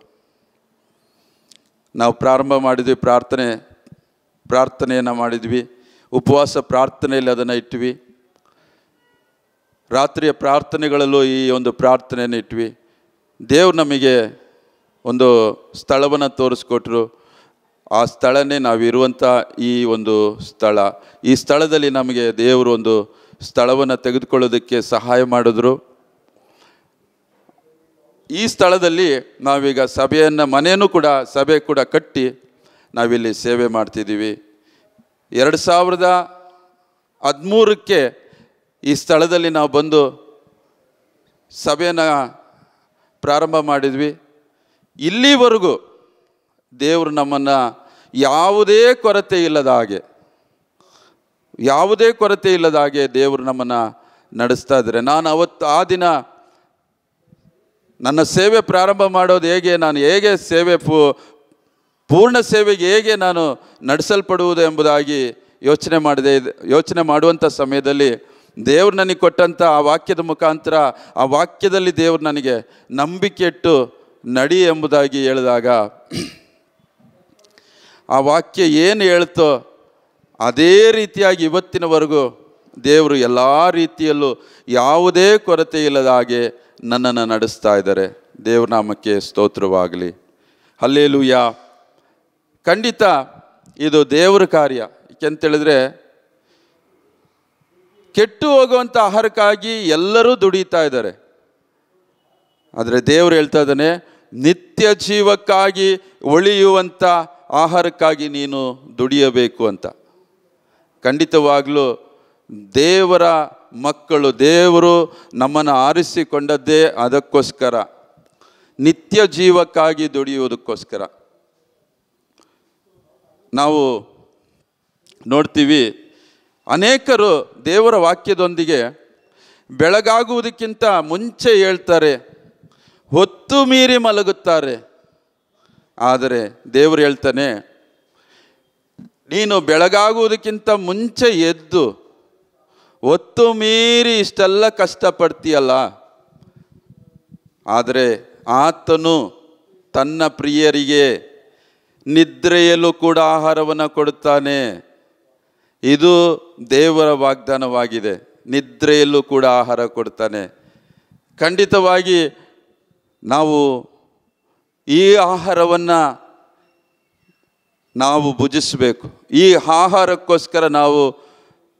ನಾವು ಪ್ರಾರಂಭ ಮಾಡಿದ್ವಿ ಪ್ರಾರ್ಥನೆ ಪ್ರಾರ್ಥನೆಯನ್ನು ಮಾಡಿದ್ವಿ ಉಪವಾಸ ಪ್ರಾರ್ಥನೆಯಲ್ಲಿ ಅದನ್ನು ಇಟ್ವಿ ರಾತ್ರಿಯ ಪ್ರಾರ್ಥನೆಗಳಲ್ಲೂ ಈ ಒಂದು ಪ್ರಾರ್ಥನೆಯನ್ನು ಇಟ್ವಿ ದೇವ್ರು ನಮಗೆ ಒಂದು ಸ್ಥಳವನ್ನು ತೋರಿಸ್ಕೊಟ್ರು ಆ ಸ್ಥಳನೇ ನಾವಿರುವಂಥ ಈ ಒಂದು ಸ್ಥಳ ಈ ಸ್ಥಳದಲ್ಲಿ ನಮಗೆ ದೇವರು ಒಂದು ಸ್ಥಳವನ್ನು ತೆಗೆದುಕೊಳ್ಳೋದಕ್ಕೆ ಸಹಾಯ ಮಾಡಿದ್ರು ಈ ಸ್ಥಳದಲ್ಲಿ ನಾವೀಗ ಸಭೆಯನ್ನು ಮನೆಯೂ ಕೂಡ ಸಭೆ ಕೂಡ ಕಟ್ಟಿ ನಾವಿಲ್ಲಿ ಸೇವೆ ಮಾಡ್ತಿದ್ದೀವಿ ಎರಡು ಸಾವಿರದ ಹದಿಮೂರಕ್ಕೆ ಈ ಸ್ಥಳದಲ್ಲಿ ನಾವು ಬಂದು ಸಭೆಯನ್ನು ಪ್ರಾರಂಭ ಮಾಡಿದ್ವಿ ಇಲ್ಲಿವರೆಗೂ ದೇವರು ನಮ್ಮನ್ನು ಯಾವುದೇ ಕೊರತೆ ಇಲ್ಲದ ಹಾಗೆ ಯಾವುದೇ ಕೊರತೆ ಇಲ್ಲದ ಹಾಗೆ ದೇವರು ನಮ್ಮನ್ನು ನಡೆಸ್ತಾ ಇದ್ದಾರೆ ನಾನು ಅವತ್ತು ಆ ದಿನ ನನ್ನ ಸೇವೆ ಪ್ರಾರಂಭ ಮಾಡೋದು ಹೇಗೆ ನಾನು ಹೇಗೆ ಸೇವೆ ಪೂರ್ಣ ಸೇವೆಗೆ ಹೇಗೆ ನಾನು ನಡೆಸಲ್ಪಡುವುದು ಎಂಬುದಾಗಿ ಯೋಚನೆ ಮಾಡಿದೆ ಯೋಚನೆ ಮಾಡುವಂಥ ಸಮಯದಲ್ಲಿ ದೇವ್ರು ನನಗೆ ಕೊಟ್ಟಂಥ ಆ ವಾಕ್ಯದ ಮುಖಾಂತರ ಆ ವಾಕ್ಯದಲ್ಲಿ ದೇವ್ರು ನನಗೆ ನಂಬಿಕೆ ಇಟ್ಟು ನಡಿ ಎಂಬುದಾಗಿ ಹೇಳಿದಾಗ ಆ ವಾಕ್ಯ ಏನು ಹೇಳ್ತೋ ಅದೇ ರೀತಿಯಾಗಿ ಇವತ್ತಿನವರೆಗೂ ದೇವರು ಎಲ್ಲ ರೀತಿಯಲ್ಲೂ ಯಾವುದೇ ಕೊರತೆ ಇಲ್ಲದ ಹಾಗೆ ನನ್ನನ್ನು ನಡೆಸ್ತಾ ಇದ್ದಾರೆ ದೇವ್ರ ನಾಮಕ್ಕೆ ಸ್ತೋತ್ರವಾಗಲಿ ಯಾ ಖಂಡಿತ ಇದು ದೇವರ ಕಾರ್ಯ ಯಾಕೆಂತೇಳಿದ್ರೆ ಕೆಟ್ಟು ಹೋಗುವಂಥ ಆಹಾರಕ್ಕಾಗಿ ಎಲ್ಲರೂ ದುಡಿತಾ ಇದ್ದಾರೆ ಆದರೆ ದೇವರು ಹೇಳ್ತಾ ಇದ್ದಾನೆ ನಿತ್ಯ ಜೀವಕ್ಕಾಗಿ ಒಳಿಯುವಂಥ ಆಹಾರಕ್ಕಾಗಿ ನೀನು ದುಡಿಯಬೇಕು ಅಂತ ಖಂಡಿತವಾಗಲೂ ದೇವರ ಮಕ್ಕಳು ದೇವರು ನಮ್ಮನ್ನು ಆರಿಸಿಕೊಂಡದ್ದೇ ಅದಕ್ಕೋಸ್ಕರ ನಿತ್ಯ ಜೀವಕ್ಕಾಗಿ ದುಡಿಯುವುದಕ್ಕೋಸ್ಕರ ನಾವು ನೋಡ್ತೀವಿ ಅನೇಕರು ದೇವರ ವಾಕ್ಯದೊಂದಿಗೆ ಬೆಳಗಾಗುವುದಕ್ಕಿಂತ ಮುಂಚೆ ಹೇಳ್ತಾರೆ ಹೊತ್ತು ಮೀರಿ ಮಲಗುತ್ತಾರೆ ಆದರೆ ದೇವರು ಹೇಳ್ತಾನೆ ನೀನು ಬೆಳಗಾಗುವುದಕ್ಕಿಂತ ಮುಂಚೆ ಎದ್ದು ಹೊತ್ತು ಮೀರಿ ಇಷ್ಟೆಲ್ಲ ಕಷ್ಟಪಡ್ತೀಯಲ್ಲ ಆದರೆ ಆತನು ತನ್ನ ಪ್ರಿಯರಿಗೆ ನಿದ್ರೆಯಲ್ಲೂ ಕೂಡ ಆಹಾರವನ್ನು ಕೊಡುತ್ತಾನೆ ಇದು ದೇವರ ವಾಗ್ದಾನವಾಗಿದೆ ನಿದ್ರೆಯಲ್ಲೂ ಕೂಡ ಆಹಾರ ಕೊಡ್ತಾನೆ ಖಂಡಿತವಾಗಿ ನಾವು ಈ ಆಹಾರವನ್ನು ನಾವು ಭುಜಿಸಬೇಕು ಈ ಆಹಾರಕ್ಕೋಸ್ಕರ ನಾವು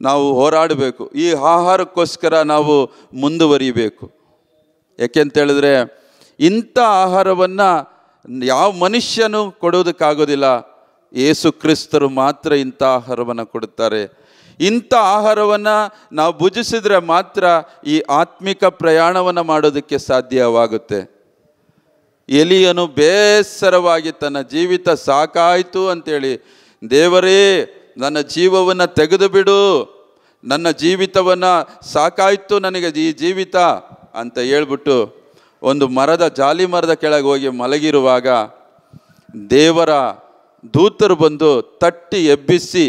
ನಾವು ಹೋರಾಡಬೇಕು ಈ ಆಹಾರಕ್ಕೋಸ್ಕರ ನಾವು ಮುಂದುವರಿಯಬೇಕು ಯಾಕೆಂತೇಳಿದ್ರೆ ಇಂಥ ಆಹಾರವನ್ನು ಯಾವ ಮನುಷ್ಯನೂ ಕೊಡೋದಕ್ಕಾಗೋದಿಲ್ಲ ಏಸು ಕ್ರಿಸ್ತರು ಮಾತ್ರ ಇಂಥ ಆಹಾರವನ್ನು ಕೊಡುತ್ತಾರೆ ಇಂಥ ಆಹಾರವನ್ನು ನಾವು ಭುಜಿಸಿದರೆ ಮಾತ್ರ ಈ ಆತ್ಮಿಕ ಪ್ರಯಾಣವನ್ನು ಮಾಡೋದಕ್ಕೆ ಸಾಧ್ಯವಾಗುತ್ತೆ ಎಲಿಯನು ಬೇಸರವಾಗಿ ತನ್ನ ಜೀವಿತ ಸಾಕಾಯಿತು ಅಂತೇಳಿ ದೇವರೇ ನನ್ನ ಜೀವವನ್ನು ತೆಗೆದು ಬಿಡು ನನ್ನ ಜೀವಿತವನ್ನು ಸಾಕಾಯಿತು ನನಗೆ ಈ ಜೀವಿತ ಅಂತ ಹೇಳ್ಬಿಟ್ಟು ಒಂದು ಮರದ ಜಾಲಿ ಮರದ ಕೆಳಗೆ ಹೋಗಿ ಮಲಗಿರುವಾಗ ದೇವರ ದೂತರು ಬಂದು ತಟ್ಟಿ ಎಬ್ಬಿಸಿ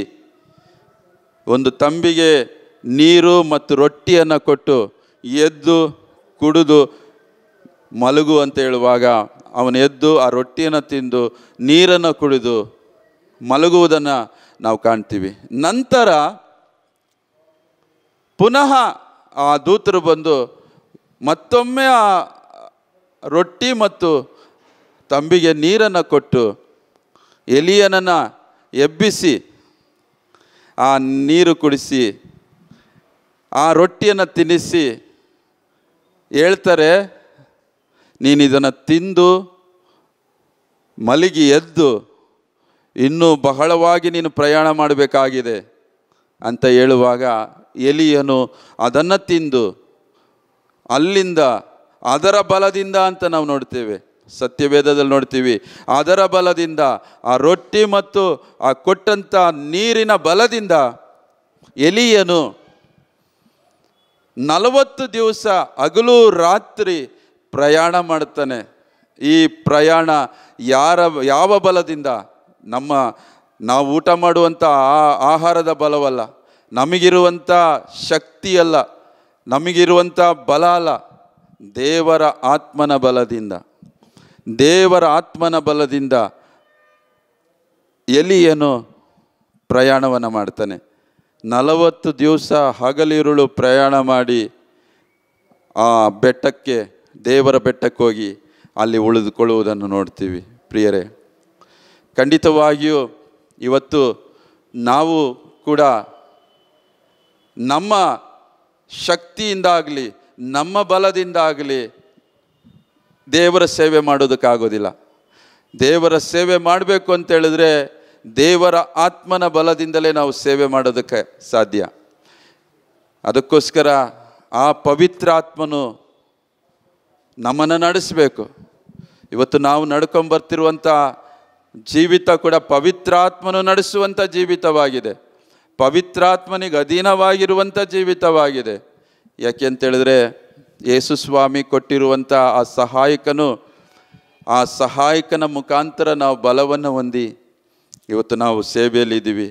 ಒಂದು ತಂಬಿಗೆ ನೀರು ಮತ್ತು ರೊಟ್ಟಿಯನ್ನು ಕೊಟ್ಟು ಎದ್ದು ಕುಡಿದು ಮಲಗು ಅಂತ ಹೇಳುವಾಗ ಅವನು ಎದ್ದು ಆ ರೊಟ್ಟಿಯನ್ನು ತಿಂದು ನೀರನ್ನು ಕುಡಿದು ಮಲಗುವುದನ್ನು ನಾವು ಕಾಣ್ತೀವಿ ನಂತರ ಪುನಃ ಆ ದೂತರು ಬಂದು ಮತ್ತೊಮ್ಮೆ ಆ ರೊಟ್ಟಿ ಮತ್ತು ತಂಬಿಗೆ ನೀರನ್ನು ಕೊಟ್ಟು ಎಲಿಯನನ್ನು ಎಬ್ಬಿಸಿ ಆ ನೀರು ಕುಡಿಸಿ ಆ ರೊಟ್ಟಿಯನ್ನು ತಿನ್ನಿಸಿ ಹೇಳ್ತಾರೆ ನೀನು ಇದನ್ನು ತಿಂದು ಮಲಗಿ ಎದ್ದು ಇನ್ನೂ ಬಹಳವಾಗಿ ನೀನು ಪ್ರಯಾಣ ಮಾಡಬೇಕಾಗಿದೆ ಅಂತ ಹೇಳುವಾಗ ಎಲಿಯನು ಅದನ್ನು ತಿಂದು ಅಲ್ಲಿಂದ ಅದರ ಬಲದಿಂದ ಅಂತ ನಾವು ನೋಡ್ತೇವೆ ಸತ್ಯವೇದದಲ್ಲಿ ನೋಡ್ತೀವಿ ಅದರ ಬಲದಿಂದ ಆ ರೊಟ್ಟಿ ಮತ್ತು ಆ ಕೊಟ್ಟಂಥ ನೀರಿನ ಬಲದಿಂದ ಎಲಿಯನು ನಲವತ್ತು ದಿವಸ ಹಗಲು ರಾತ್ರಿ ಪ್ರಯಾಣ ಮಾಡ್ತಾನೆ ಈ ಪ್ರಯಾಣ ಯಾರ ಯಾವ ಬಲದಿಂದ ನಮ್ಮ ನಾವು ಊಟ ಮಾಡುವಂಥ ಆ ಆಹಾರದ ಬಲವಲ್ಲ ನಮಗಿರುವಂಥ ಶಕ್ತಿಯಲ್ಲ ನಮಗಿರುವಂಥ ಬಲ ಅಲ್ಲ ದೇವರ ಆತ್ಮನ ಬಲದಿಂದ ದೇವರ ಆತ್ಮನ ಬಲದಿಂದ ಎಲಿಯನು ಪ್ರಯಾಣವನ್ನು ಮಾಡ್ತಾನೆ ನಲವತ್ತು ದಿವಸ ಹಗಲಿರುಳು ಪ್ರಯಾಣ ಮಾಡಿ ಆ ಬೆಟ್ಟಕ್ಕೆ ದೇವರ ಬೆಟ್ಟಕ್ಕೆ ಹೋಗಿ ಅಲ್ಲಿ ಉಳಿದುಕೊಳ್ಳುವುದನ್ನು ನೋಡ್ತೀವಿ ಪ್ರಿಯರೇ ಖಂಡಿತವಾಗಿಯೂ ಇವತ್ತು ನಾವು ಕೂಡ ನಮ್ಮ ಶಕ್ತಿಯಿಂದಾಗಲಿ ನಮ್ಮ ಬಲದಿಂದಾಗಲಿ ದೇವರ ಸೇವೆ ಮಾಡೋದಕ್ಕಾಗೋದಿಲ್ಲ ದೇವರ ಸೇವೆ ಮಾಡಬೇಕು ಅಂತೇಳಿದ್ರೆ ದೇವರ ಆತ್ಮನ ಬಲದಿಂದಲೇ ನಾವು ಸೇವೆ ಮಾಡೋದಕ್ಕೆ ಸಾಧ್ಯ ಅದಕ್ಕೋಸ್ಕರ ಆ ಪವಿತ್ರ ಆತ್ಮನು ನಮ್ಮನ್ನು ನಡೆಸಬೇಕು ಇವತ್ತು ನಾವು ನಡ್ಕೊಂಬರ್ತಿರುವಂಥ ಜೀವಿತ ಕೂಡ ಪವಿತ್ರಾತ್ಮನು ನಡೆಸುವಂಥ ಜೀವಿತವಾಗಿದೆ ಪವಿತ್ರಾತ್ಮನಿಗೆ ಅಧೀನವಾಗಿರುವಂಥ ಜೀವಿತವಾಗಿದೆ ಯಾಕೆ ಅಂತೇಳಿದ್ರೆ ಯೇಸು ಸ್ವಾಮಿ ಕೊಟ್ಟಿರುವಂಥ ಆ ಸಹಾಯಕನು ಆ ಸಹಾಯಕನ ಮುಖಾಂತರ ನಾವು ಬಲವನ್ನು ಹೊಂದಿ ಇವತ್ತು ನಾವು ಸೇವೆಯಲ್ಲಿ ಇದ್ದೀವಿ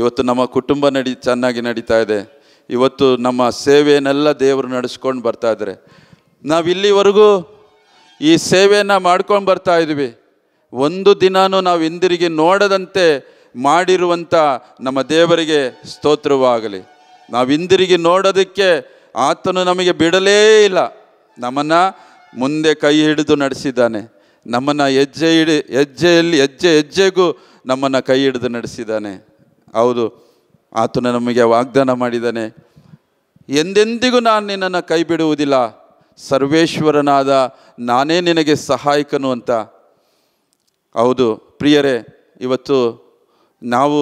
ಇವತ್ತು ನಮ್ಮ ಕುಟುಂಬ ನಡಿ ಚೆನ್ನಾಗಿ ನಡೀತಾ ಇದೆ ಇವತ್ತು ನಮ್ಮ ಸೇವೆಯನ್ನೆಲ್ಲ ದೇವರು ನಡೆಸ್ಕೊಂಡು ಬರ್ತಾ ಇದ್ದಾರೆ ನಾವು ಇಲ್ಲಿವರೆಗೂ ಈ ಸೇವೆಯನ್ನು ಮಾಡ್ಕೊಂಡು ಬರ್ತಾ ಇದ್ವಿ ಒಂದು ದಿನಾನೂ ನಾವು ಹಿಂದಿರುಗಿ ನೋಡದಂತೆ ಮಾಡಿರುವಂಥ ನಮ್ಮ ದೇವರಿಗೆ ಸ್ತೋತ್ರವಾಗಲಿ ನಾವು ಹಿಂದಿರುಗಿ ನೋಡೋದಕ್ಕೆ ಆತನು ನಮಗೆ ಬಿಡಲೇ ಇಲ್ಲ ನಮ್ಮನ್ನು ಮುಂದೆ ಕೈ ಹಿಡಿದು ನಡೆಸಿದ್ದಾನೆ ನಮ್ಮನ್ನು ಹೆಜ್ಜೆ ಹಿಡಿ ಹೆಜ್ಜೆಯಲ್ಲಿ ಹೆಜ್ಜೆ ಹೆಜ್ಜೆಗೂ ನಮ್ಮನ್ನು ಕೈ ಹಿಡಿದು ನಡೆಸಿದ್ದಾನೆ ಹೌದು ಆತನು ನಮಗೆ ವಾಗ್ದಾನ ಮಾಡಿದ್ದಾನೆ ಎಂದೆಂದಿಗೂ ನಾನು ನಿನ್ನನ್ನು ಕೈ ಬಿಡುವುದಿಲ್ಲ ಸರ್ವೇಶ್ವರನಾದ ನಾನೇ ನಿನಗೆ ಸಹಾಯಕನು ಅಂತ ಹೌದು ಪ್ರಿಯರೇ ಇವತ್ತು ನಾವು